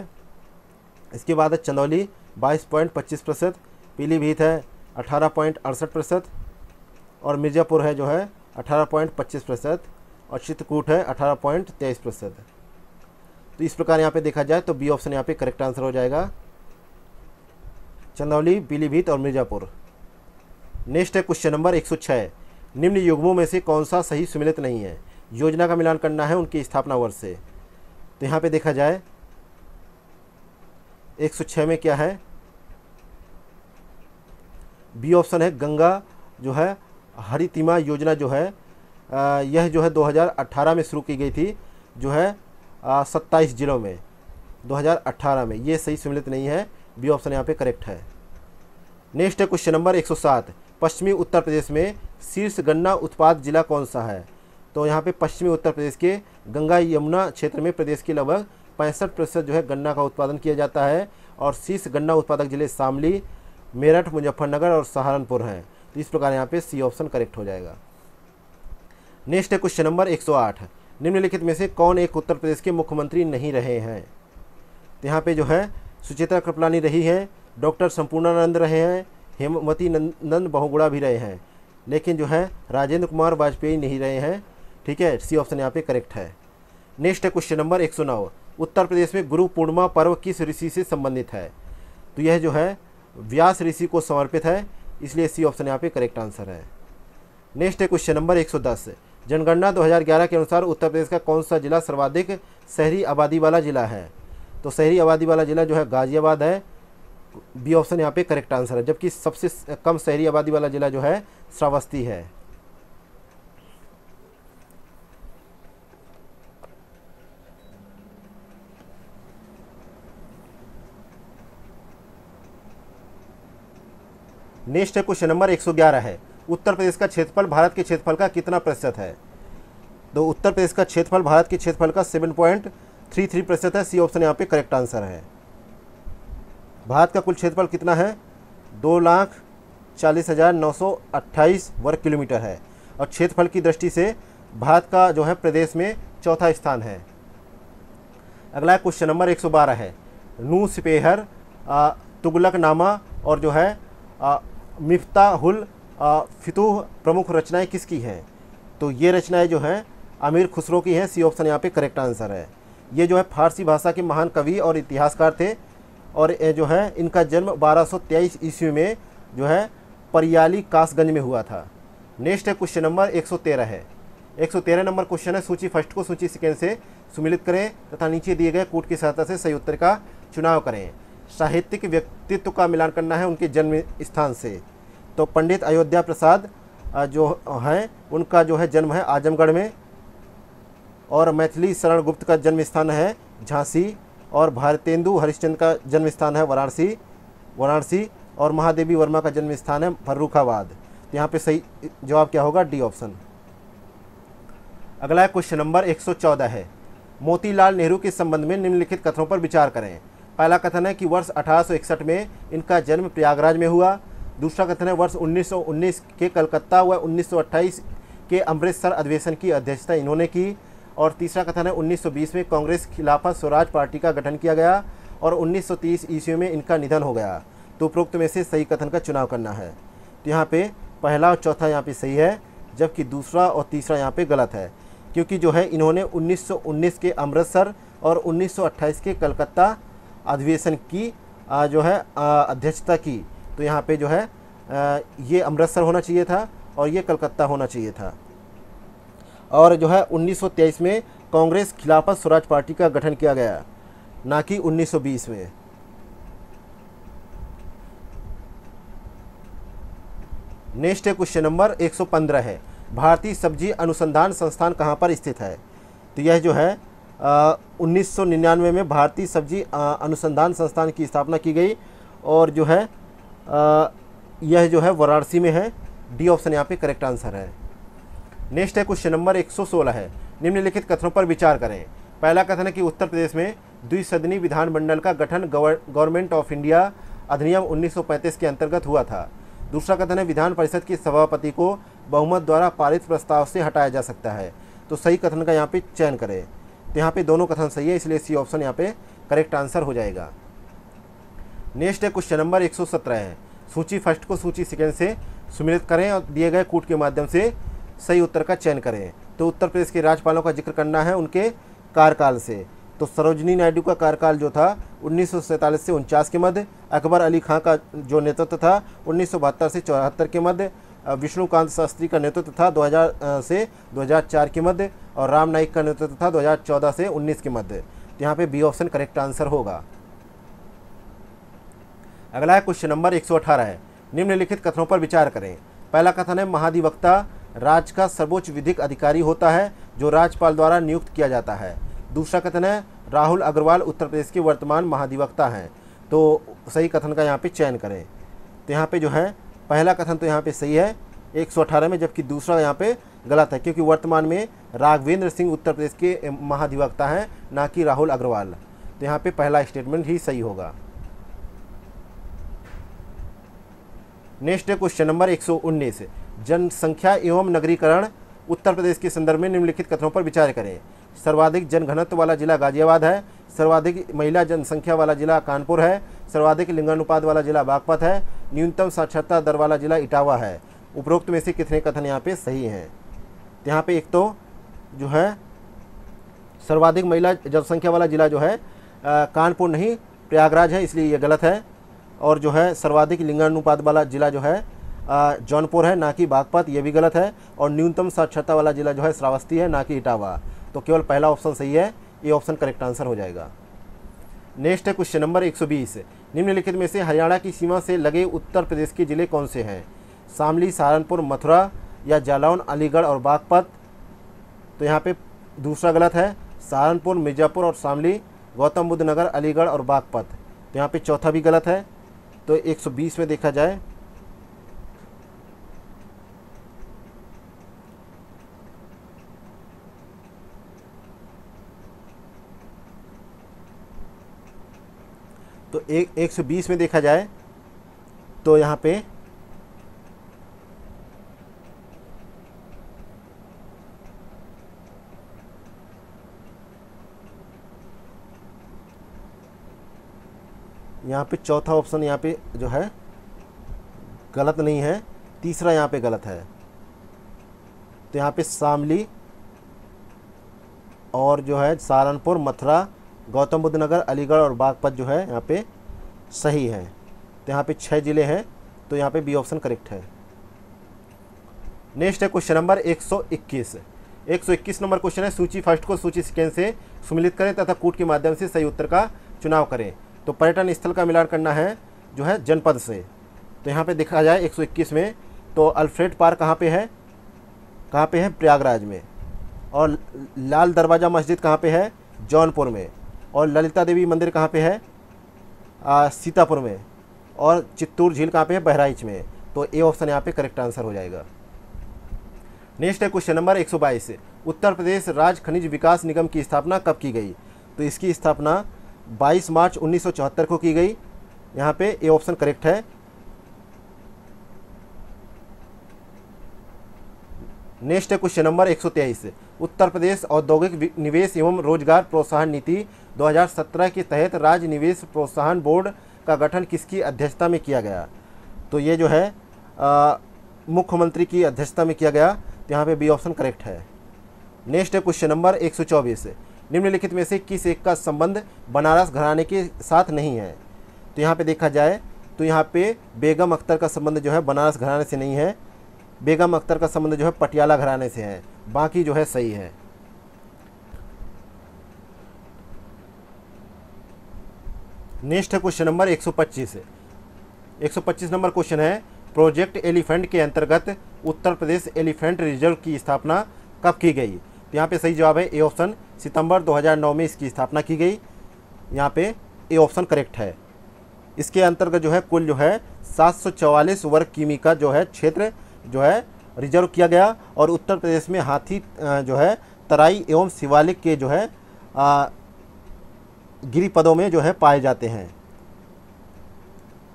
इसके बाद है चंदौली बाईस पॉइंट पच्चीस प्रतिशत पीलीभीत है अठारह पॉइंट अड़सठ प्रतिशत और मिर्ज़ापुर है जो है अठारह पॉइंट पच्चीस प्रतिशत और चित्रकूट है अठारह पॉइंट तेईस प्रतिशत तो इस प्रकार यहाँ पे देखा जाए तो बी ऑप्शन यहाँ पे करेक्ट आंसर हो जाएगा चंदौली पीलीभीत और मिर्ज़ापुर नेक्स्ट है क्वेश्चन नंबर एक सौ छः निम्न युग्मों में से कौन सा सही सुमिलित नहीं है योजना का मिलान करना है उनकी स्थापना वर्ष से तो यहाँ पर देखा जाए छः में क्या है बी ऑप्शन है गंगा जो है हरितिमा योजना जो है यह जो है 2018 में शुरू की गई थी जो है सत्ताईस जिलों में 2018 में ये सही सम्मिलित नहीं है बी ऑप्शन यहाँ पे करेक्ट है नेक्स्ट है क्वेश्चन नंबर 107 पश्चिमी उत्तर प्रदेश में शीर्ष गन्ना उत्पाद जिला कौन सा है तो यहाँ पे पश्चिमी उत्तर प्रदेश के गंगा यमुना क्षेत्र में प्रदेश के लगभग पैंसठ प्रतिशत जो है गन्ना का उत्पादन किया जाता है और शीर्ष गन्ना उत्पादक जिले शामली मेरठ मुजफ्फरनगर और सहारनपुर हैं तो इस प्रकार यहाँ पे सी ऑप्शन करेक्ट हो जाएगा नेक्स्ट है क्वेश्चन नंबर 108 निम्नलिखित में से कौन एक उत्तर प्रदेश के मुख्यमंत्री नहीं रहे हैं तो यहाँ पे जो है सुचेता कृपलानी रही हैं डॉक्टर संपूर्णानंद रहे हैं हेमवती नंद बहुगुड़ा भी रहे हैं लेकिन जो है राजेंद्र कुमार वाजपेयी नहीं रहे हैं ठीक है सी ऑप्शन यहाँ पर करेक्ट है नेक्स्ट है क्वेश्चन नंबर एक उत्तर प्रदेश में गुरु पूर्णिमा पर्व किस ऋषि से संबंधित है तो यह जो है व्यास ऋषि को समर्पित है इसलिए सी ऑप्शन यहाँ पे करेक्ट आंसर है नेक्स्ट है क्वेश्चन नंबर 110 जनगणना 2011 के अनुसार उत्तर प्रदेश का कौन सा जिला सर्वाधिक शहरी आबादी वाला जिला है तो शहरी आबादी वाला जिला जो है गाज़ियाबाद है बी ऑप्शन यहाँ पे करेक्ट आंसर है जबकि सबसे कम शहरी आबादी वाला जिला जो है श्रावस्ती है नेक्स्ट है क्वेश्चन नंबर 111 है उत्तर प्रदेश का क्षेत्रफल भारत के क्षेत्रफल का कितना प्रतिशत है तो उत्तर प्रदेश का क्षेत्रफल भारत के क्षेत्रफल का सेवन पॉइंट थ्री थ्री प्रतिशत है सी ऑप्शन यहाँ पे करेक्ट आंसर है भारत का कुल क्षेत्रफल कितना है दो लाख चालीस हज़ार नौ सौ अट्ठाईस वर्ग किलोमीटर है और क्षेत्रफल की दृष्टि से भारत का जो है प्रदेश में चौथा स्थान है अगला क्वेश्चन नंबर एक है नू सिपेहर तुगलक नामा और जो है मिफ्ताहुल फितूह प्रमुख रचनाएं किसकी हैं तो ये रचनाएं जो हैं आमिर खुसरो की हैं सी ऑप्शन यहाँ पे करेक्ट आंसर है ये जो है फारसी भाषा के महान कवि और इतिहासकार थे और ये जो है इनका जन्म 1223 ईस्वी में जो है परियाली कासगंज में हुआ था नेक्स्ट है क्वेश्चन नंबर 113 है 113 नंबर क्वेश्चन है सूची फर्स्ट को सूची सेकेंड से सुमिलित करें तथा नीचे दिए गए कूट की सहायता से सही उत्तर का चुनाव करें साहित्यिक व्यक्तित्व का मिलान करना है उनके जन्म स्थान से तो पंडित अयोध्या प्रसाद जो हैं उनका जो है जन्म है आजमगढ़ में और मैथिली शरण गुप्त का जन्म स्थान है झांसी और भारतेंदु हरिश्चंद्र का जन्म स्थान है वाराणसी वाराणसी और महादेवी वर्मा का जन्म स्थान है फर्रुखाबाद तो यहाँ पे सही जवाब क्या होगा डी ऑप्शन अगला क्वेश्चन नंबर 114 है मोतीलाल नेहरू के संबंध में निम्नलिखित कथनों पर विचार करें पहला कथन है कि वर्ष अठारह में इनका जन्म प्रयागराज में हुआ दूसरा कथन है वर्ष 1919 के कलकत्ता व 1928 के अमृतसर अधिवेशन की अध्यक्षता इन्होंने की और तीसरा कथन है 1920 में कांग्रेस खिलाफत स्वराज पार्टी का गठन किया गया और 1930 ईस्वी में इनका निधन हो गया तो उपरोक्त में से सही कथन का चुनाव करना है तो यहाँ पे पहला और चौथा यहाँ पे सही है जबकि दूसरा और तीसरा यहाँ पे गलत है क्योंकि जो है इन्होंने 1919 के अमृतसर और 1928 के कलकत्ता अधिवेशन की आ, जो है अध्यक्षता की तो यहाँ पे जो है आ, ये अमृतसर होना चाहिए था और ये कलकत्ता होना चाहिए था और जो है 1923 में कांग्रेस खिलाफत स्वराज पार्टी का गठन किया गया ना कि 1920 में नेक्स्ट क्वेश्चन नंबर 115 है भारतीय सब्जी अनुसंधान संस्थान कहाँ पर स्थित है तो यह जो है उन्नीस में भारतीय सब्जी अनुसंधान संस्थान की स्थापना की गई और जो है आ, यह जो है वाराणसी में है डी ऑप्शन यहाँ पे करेक्ट आंसर है नेक्स्ट है क्वेश्चन नंबर 116 है निम्नलिखित कथनों पर विचार करें पहला कथन है कि उत्तर प्रदेश में द्विसदनी विधानमंडल का गठन गवर्नमेंट ऑफ इंडिया अधिनियम 1935 के अंतर्गत हुआ था दूसरा कथन है विधान परिषद के सभापति को बहुमत द्वारा पारित प्रस्ताव से हटाया जा सकता है तो सही कथन का यहाँ पे चयन करें तो यहाँ पे दोनों कथन सही है इसलिए सी ऑप्शन यहाँ पे करेक्ट आंसर हो जाएगा नेक्स्ट है क्वेश्चन नंबर 117 है सूची फर्स्ट को सूची सेकेंड से सुमिलित करें और दिए गए कूट के माध्यम से सही उत्तर का चयन करें तो उत्तर प्रदेश के राज्यपालों का जिक्र करना है उनके कार्यकाल से तो सरोजनी नायडू का कार्यकाल जो था उन्नीस से उनचास के मध्य अकबर अली खां का जो नेतृत्व था उन्नीस से चौहत्तर के मध्य विष्णुकांत शास्त्री का नेतृत्व था 2000 से 2004 के मध्य और राम नाइक का नेतृत्व था 2014 से 19 के मध्य तो यहाँ पे बी ऑप्शन करेक्ट आंसर होगा अगला है क्वेश्चन नंबर 118 है निम्नलिखित कथनों पर विचार करें पहला कथन है महाधिवक्ता राज का सर्वोच्च विधिक अधिकारी होता है जो राज्यपाल द्वारा नियुक्त किया जाता है दूसरा कथन है राहुल अग्रवाल उत्तर प्रदेश के वर्तमान महाधिवक्ता हैं तो सही कथन का यहाँ पे चयन करें तो यहाँ पे जो है पहला कथन तो यहाँ पे सही है 118 में जबकि दूसरा यहाँ पे गलत है क्योंकि वर्तमान में राघवेंद्र सिंह उत्तर प्रदेश के महाधिवक्ता हैं ना कि राहुल अग्रवाल तो यहाँ पे पहला स्टेटमेंट ही सही होगा नेक्स्ट है क्वेश्चन नंबर 119 जनसंख्या एवं नगरीकरण उत्तर प्रदेश के संदर्भ में निम्नलिखित कथनों पर विचार करें सर्वाधिक जनघनत्व वाला जिला गाजियाबाद है सर्वाधिक महिला जनसंख्या वाला जिला कानपुर है सर्वाधिक लिंगानुपात वाला जिला बागपत है न्यूनतम साक्षरता दर वाला जिला इटावा है उपरोक्त में से कितने कथन यहाँ पे सही हैं यहाँ पे एक तो जो है सर्वाधिक महिला जनसंख्या वाला जिला जो है कानपुर नहीं प्रयागराज है इसलिए ये गलत है और जो है सर्वाधिक लिंगानुपात वाला जिला जो है जौनपुर है ना कि बागपत ये भी गलत है और न्यूनतम साक्षरता वाला जिला जो है श्रावस्ती है ना कि इटावा तो केवल पहला ऑप्शन सही है ये ऑप्शन करेक्ट आंसर हो जाएगा नेक्स्ट है क्वेश्चन नंबर 120 निम्नलिखित में से हरियाणा की सीमा से लगे उत्तर प्रदेश के जिले कौन से हैं शामली सहारनपुर मथुरा या जालौन अलीगढ़ और बागपत तो यहाँ पे दूसरा गलत है सहारनपुर मिर्ज़ापुर और शामली गौतम बुद्ध नगर अलीगढ़ और बागपत तो यहाँ पे चौथा भी गलत है तो 120 में देखा जाए तो एक एक सौ बीस में देखा जाए तो यहाँ पे यहाँ पे चौथा ऑप्शन यहाँ पे जो है गलत नहीं है तीसरा यहाँ पे गलत है तो यहाँ पे शामली और जो है सहारनपुर मथुरा गौतम बुद्ध नगर अलीगढ़ और बागपत जो है यहाँ पे सही है तो यहाँ पे छः ज़िले हैं तो यहाँ पे बी ऑप्शन करेक्ट है नेक्स्ट है क्वेश्चन नंबर 121 121 नंबर क्वेश्चन है सूची फर्स्ट को सूची सेकेंड से सम्मिलित करें तथा कूट के माध्यम से सही उत्तर का चुनाव करें तो पर्यटन स्थल का मिलान करना है जो है जनपद से तो यहाँ पर देखा जाए एक में तो अल्फ्रेड पार्क कहाँ पर है कहाँ पर है प्रयागराज में और लाल दरवाज़ा मस्जिद कहाँ पर है जौनपुर में और ललिता देवी मंदिर कहाँ पे है आ, सीतापुर में और चित्तूर झील कहाँ पे है बहराइच में तो ए ऑप्शन यहाँ पे करेक्ट आंसर हो जाएगा नेक्स्ट है क्वेश्चन नंबर 122 उत्तर प्रदेश राज्य खनिज विकास निगम की स्थापना कब की गई तो इसकी स्थापना 22 मार्च 1974 को की गई यहाँ पे ए ऑप्शन करेक्ट है नेक्स्ट है क्वेश्चन नंबर एक उत्तर प्रदेश औद्योगिक निवेश एवं रोजगार प्रोत्साहन नीति 2017 के तहत राज्य निवेश प्रोत्साहन बोर्ड का गठन किसकी अध्यक्षता में किया गया तो ये जो है मुख्यमंत्री की अध्यक्षता में किया गया तो यहाँ पे बी ऑप्शन करेक्ट है नेक्स्ट है क्वेश्चन नंबर 124 निम्नलिखित में से किस एक का संबंध बनारस घराने के साथ नहीं है तो यहाँ पर देखा जाए तो यहाँ पे बेगम अख्तर का संबंध जो है बनारस घराने से नहीं है बेगम अख्तर का संबंध जो है पटियाला घराने से है बाकी जो है सही है नेक्स्ट है क्वेश्चन नंबर 125 है 125 नंबर क्वेश्चन है प्रोजेक्ट एलिफेंट के अंतर्गत उत्तर प्रदेश एलिफेंट रिजर्व की स्थापना कब की गई तो यहाँ पे सही जवाब है ए ऑप्शन सितंबर 2009 में इसकी स्थापना की गई यहाँ पे ए ऑप्शन करेक्ट है इसके अंतर्गत जो है कुल जो है 744 वर्ग किमी का जो है क्षेत्र जो है रिजर्व किया गया और उत्तर प्रदेश में हाथी जो है तराई एवं शिवालिक के जो है गिरिपदों में जो है पाए जाते हैं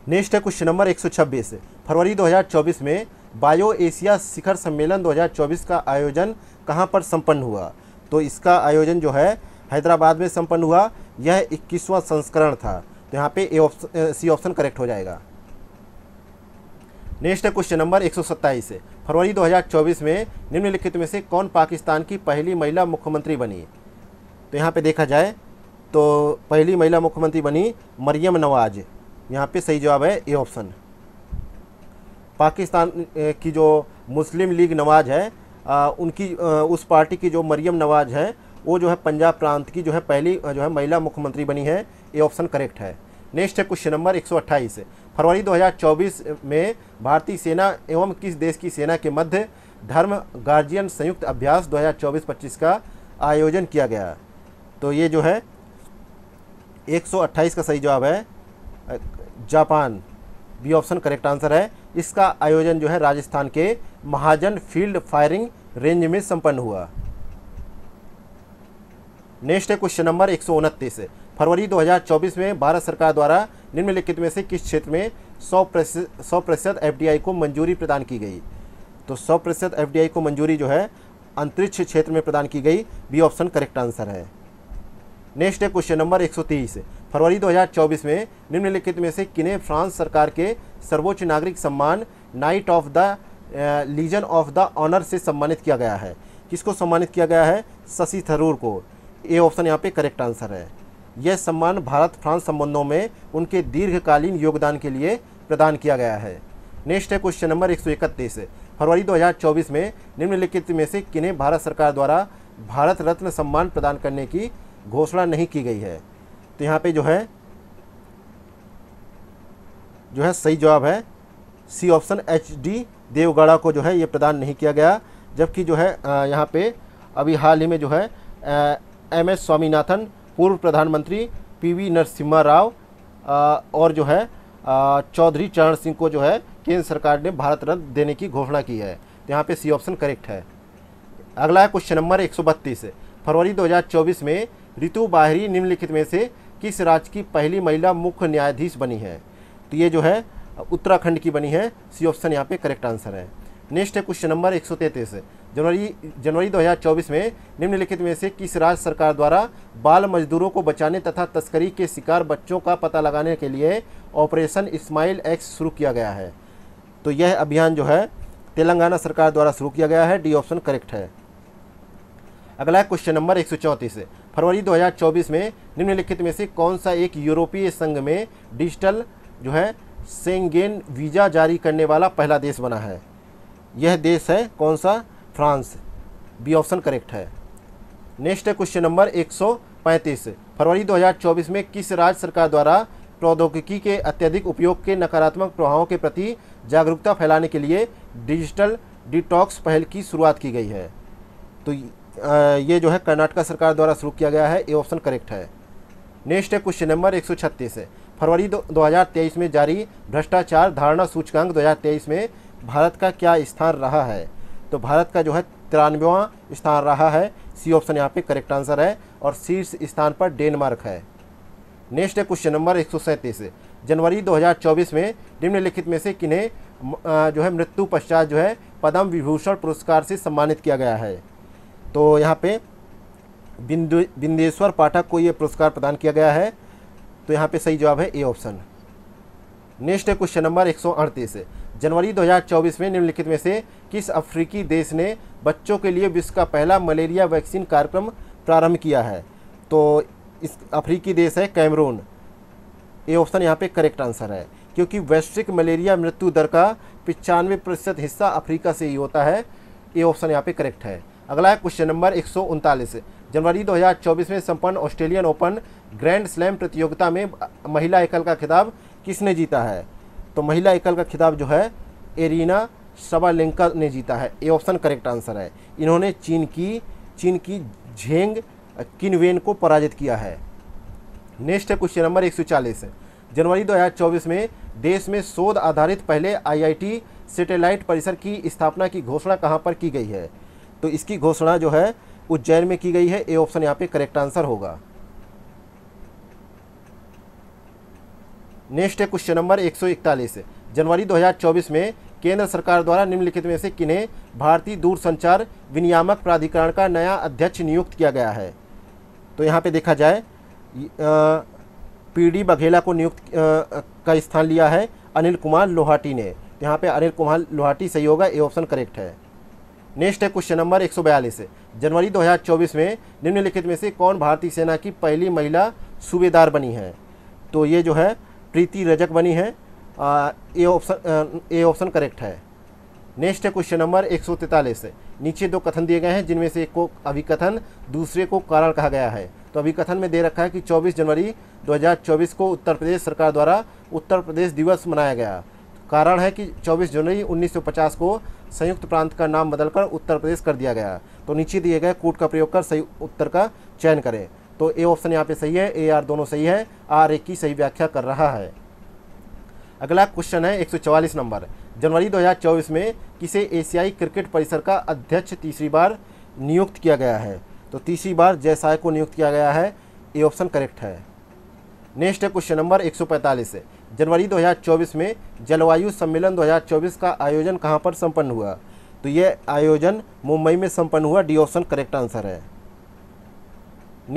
नेक्स्ट है क्वेश्चन नंबर 126 फरवरी 2024 में बायो एशिया शिखर सम्मेलन 2024 का आयोजन कहाँ पर संपन्न हुआ तो इसका आयोजन जो है हैदराबाद में संपन्न हुआ यह इक्कीसवां संस्करण था तो यहाँ पे A option C option correct हो जाएगा नेक्स्ट है क्वेश्चन नंबर एक है फरवरी 2024 में निम्नलिखित में से कौन पाकिस्तान की पहली महिला मुख्यमंत्री बनी तो यहाँ पे देखा जाए तो पहली महिला मुख्यमंत्री बनी मरियम नवाज यहाँ पे सही जवाब है ए ऑप्शन पाकिस्तान की जो मुस्लिम लीग नवाज है आ, उनकी आ, उस पार्टी की जो मरियम नवाज है वो जो है पंजाब प्रांत की जो है पहली जो है महिला मुख्यमंत्री बनी है ए ऑप्शन करेक्ट है नेक्स्ट है क्वेश्चन नंबर एक सौ अट्ठाईस फरवरी 2024 में भारतीय सेना एवं किस देश की सेना के मध्य धर्म गार्जियन संयुक्त अभ्यास 2024-25 का आयोजन किया गया तो ये जो है 128 का सही जवाब है Japan B option correct answer है इसका आयोजन जो है राजस्थान के महाजन फील्ड फायरिंग रेंज में संपन्न हुआ नेक्स्ट है क्वेश्चन नंबर एक सौ उनतीस फरवरी 2024 में भारत सरकार द्वारा निम्नलिखित में से किस क्षेत्र में 100 सौ प्रतिशत एफ को मंजूरी प्रदान की गई तो 100 प्रतिशत एफ को मंजूरी जो है अंतरिक्ष क्षेत्र में प्रदान की गई बी ऑप्शन करेक्ट आंसर है नेक्स्ट है क्वेश्चन नंबर 130 फरवरी 2024 में निम्नलिखित में से किन्हें फ्रांस सरकार के सर्वोच्च नागरिक सम्मान Knight of the Legion of द ऑनर से सम्मानित किया गया है किसको सम्मानित किया गया है शशि थरूर को ए ऑप्शन यहाँ पे करेक्ट आंसर है यह सम्मान भारत फ्रांस संबंधों में उनके दीर्घकालीन योगदान के लिए प्रदान किया गया है नेक्स्ट है क्वेश्चन नंबर एक फरवरी 2024 में निम्नलिखित में से किन्हें भारत सरकार द्वारा भारत रत्न सम्मान प्रदान करने की घोषणा नहीं की गई है तो यहाँ पे जो है जो है सही जवाब है C option H D Deve Gowda को जो है ये प्रदान नहीं किया गया जबकि जो है यहाँ पे अभी हाल ही में जो है एम एस स्वामीनाथन पूर्व प्रधानमंत्री पीवी नरसिम्हा राव और जो है चौधरी चरण सिंह को जो है केंद्र सरकार ने भारत रत्न देने की घोषणा की है तो यहाँ पे सी ऑप्शन करेक्ट है अगला है क्वेश्चन नंबर एक फरवरी 2024 में रितु बाहरी निम्नलिखित में से किस राज्य की पहली महिला मुख्य न्यायाधीश बनी है तो ये जो है उत्तराखंड की बनी है सी ऑप्शन यहाँ पे करेक्ट आंसर है नेक्स्ट है क्वेश्चन नंबर एक जनवरी जनवरी 2024 में निम्नलिखित में से किस राज्य सरकार द्वारा बाल मजदूरों को बचाने तथा तस्करी के शिकार बच्चों का पता लगाने के लिए ऑपरेशन इस्माइल एक्स शुरू किया गया है तो यह अभियान जो है तेलंगाना सरकार द्वारा शुरू किया गया है डी ऑप्शन करेक्ट है अगला क्वेश्चन नंबर एक फरवरी 2024 में निम्नलिखित में से कौन सा एक यूरोपीय संघ में डिजिटल जो है सेंगेन वीज़ा जारी करने वाला पहला देश बना है यह देश है कौन सा फ्रांस बी ऑप्शन करेक्ट है नेक्स्ट है क्वेश्चन नंबर 135 फरवरी 2024 में किस राज्य सरकार द्वारा प्रौद्योगिकी के अत्यधिक उपयोग के नकारात्मक प्रभावों के प्रति जागरूकता फैलाने के लिए डिजिटल डिटॉक्स पहल की शुरुआत की गई है तो ये जो है कर्नाटका सरकार द्वारा शुरू किया गया है ये ऑप्शन करेक्ट है नेक्स्ट है क्वेश्चन नंबर 136 फरवरी 2023 में जारी भ्रष्टाचार धारणा सूचकांक 2023 में भारत का क्या स्थान रहा है तो भारत का जो है तिरानवेवा स्थान रहा है सी ऑप्शन यहाँ पे करेक्ट आंसर है और शीर्ष स्थान पर डेनमार्क है नेक्स्ट है क्वेश्चन नंबर एक जनवरी 2024 में निम्नलिखित में से किन्हें जो है मृत्यु पश्चात जो है पद्म विभूषण पुरस्कार से सम्मानित किया गया है तो यहाँ पे बिंदु बिंदेश्वर पाठक को ये पुरस्कार प्रदान किया गया है तो यहाँ पे सही जवाब है ए ऑप्शन नेक्स्ट है क्वेश्चन नंबर एक जनवरी 2024 में निम्नलिखित में से किस अफ्रीकी देश ने बच्चों के लिए विश्व का पहला मलेरिया वैक्सीन कार्यक्रम प्रारंभ किया है तो इस अफ्रीकी देश है कैमरून ये ऑप्शन यहाँ पे करेक्ट आंसर है क्योंकि वैश्विक मलेरिया मृत्यु दर का पचानवे प्रतिशत हिस्सा अफ्रीका से ही होता है ये ऑप्शन यहाँ पे करेक्ट है अगला है क्वेश्चन नंबर एक जनवरी 2024 में संपन्न ऑस्ट्रेलियन ओपन ग्रैंड स्लैम प्रतियोगिता में महिला एकल का खिताब किसने जीता है तो महिला एकल का खिताब जो है एरीना सबालेंका ने जीता है ये ऑप्शन करेक्ट आंसर है इन्होंने चीन की चीन की झेंग किनवेन को पराजित किया है नेक्स्ट है क्वेश्चन नंबर 140 जनवरी 2024 में देश में शोध आधारित पहले आईआईटी सैटेलाइट परिसर की स्थापना की घोषणा कहां पर की गई है तो इसकी घोषणा जो है उज्जैन में की गई है ए ऑप्शन यहां पे करेक्ट आंसर होगा नेक्स्ट है क्वेश्चन नंबर 141 जनवरी 2024 में केंद्र सरकार द्वारा निम्नलिखित में से किन्हें भारतीय दूरसंचार विनियामक प्राधिकरण का नया अध्यक्ष नियुक्त किया गया है तो यहाँ पे देखा जाए पीडी बघेला को नियुक्त का स्थान लिया है अनिल कुमार लोहाटी ने तो यहाँ पे अनिल कुमार लोहाटी सही होगा ए ऑप्शन करेक्ट है नेक्स्ट है क्वेश्चन नंबर एक जनवरी दो में निम्नलिखित में से कौन भारतीय सेना की पहली महिला सूबेदार बनी है तो ये जो है प्रीति रजक बनी है A option A option correct है नेक्स्ट है क्वेश्चन नंबर एक सौ तैंतालीस नीचे दो कथन दिए गए हैं जिनमें से एक को अभिकथन दूसरे को कारण कहा गया है तो अभिकथन में दे रखा है कि 24 जनवरी 2024 को उत्तर प्रदेश सरकार द्वारा उत्तर प्रदेश दिवस मनाया गया कारण है कि 24 जनवरी 1950 को संयुक्त प्रांत का नाम बदलकर उत्तर प्रदेश कर दिया गया तो नीचे दिए गए कोट का प्रयोग कर सही उत्तर का चयन करें तो ए ऑप्शन यहाँ पे सही है ए आर दोनों सही है आर एक की सही व्याख्या कर रहा है अगला क्वेश्चन है 144 नंबर जनवरी 2024 में किसे एशियाई क्रिकेट परिसर का अध्यक्ष तीसरी बार नियुक्त किया गया है तो तीसरी बार जयसाय को नियुक्त किया गया है ये ऑप्शन करेक्ट है नेक्स्ट है क्वेश्चन नंबर 145 जनवरी 2024 में जलवायु सम्मेलन 2024 का आयोजन कहाँ पर संपन्न हुआ तो ये आयोजन मुंबई में संपन्न हुआ डी ऑप्शन करेक्ट आंसर है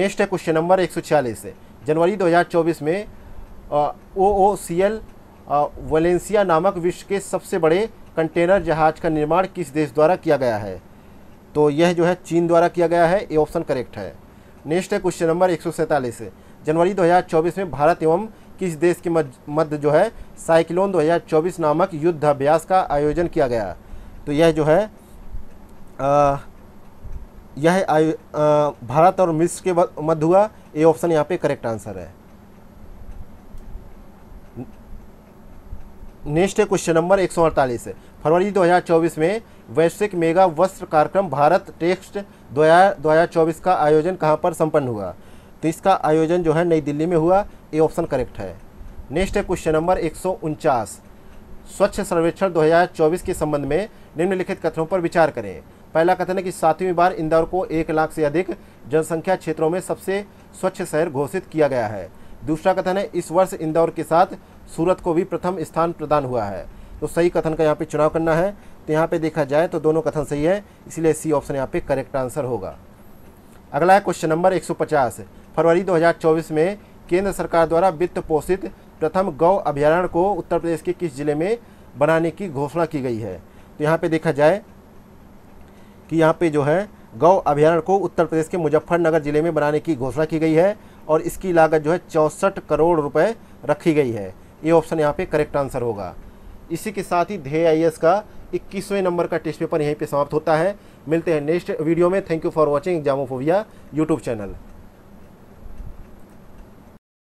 नेक्स्ट है क्वेश्चन नंबर 146 जनवरी 2024 में ओ ओ सी एल वलेंसिया नामक विश्व के सबसे बड़े कंटेनर जहाज का निर्माण किस देश द्वारा किया गया है तो यह जो है चीन द्वारा किया गया है ये ऑप्शन करेक्ट है नेक्स्ट है क्वेश्चन नंबर एक जनवरी 2024 में भारत एवं किस देश के मध्य जो है साइक्लोन 2024 नामक युद्धाभ्यास का आयोजन किया गया तो यह जो है आ, यह आ, भारत और मिस्र के मध्य हुआ ये ऑप्शन यहाँ पे करेक्ट आंसर है नेक्स्ट है क्वेश्चन नंबर एक फरवरी 2024 में वैश्विक मेगा वस्त्र कार्यक्रम भारत टेक्स्ट दो हजार का आयोजन कहाँ पर संपन्न हुआ तो इसका आयोजन जो है नई दिल्ली में हुआ ये ऑप्शन करेक्ट है नेक्स्ट है क्वेश्चन नंबर एक स्वच्छ सर्वेक्षण 2024 के संबंध में निम्नलिखित कथनों पर विचार करें पहला कथन है कि सातवीं बार इंदौर को एक लाख से अधिक जनसंख्या क्षेत्रों में सबसे स्वच्छ शहर घोषित किया गया है दूसरा कथन है इस वर्ष इंदौर के साथ सूरत को भी प्रथम स्थान प्रदान हुआ है तो सही कथन का यहाँ पे चुनाव करना है तो यहाँ पे देखा जाए तो दोनों कथन सही है इसलिए सी ऑप्शन यहाँ पे करेक्ट आंसर होगा अगला है क्वेश्चन नंबर 150 फरवरी 2024 में केंद्र सरकार द्वारा वित्त पोषित प्रथम गौ अभ्यारण्य को उत्तर प्रदेश के किस जिले में बनाने की घोषणा की गई है तो यहाँ पर देखा जाए कि यहाँ पे जो है गौ अभ्यारण्य को उत्तर प्रदेश के मुजफ्फरनगर जिले में बनाने की घोषणा की गई है और इसकी लागत जो है चौंसठ करोड़ रुपए रखी गई है ये ऑप्शन यहाँ पे करेक्ट आंसर होगा इसी के साथ ही धे आई का इक्कीसवें नंबर का टेस्ट पेपर यहीं पे समाप्त होता है मिलते हैं नेक्स्ट वीडियो में thank you for watching Examophobia YouTube channel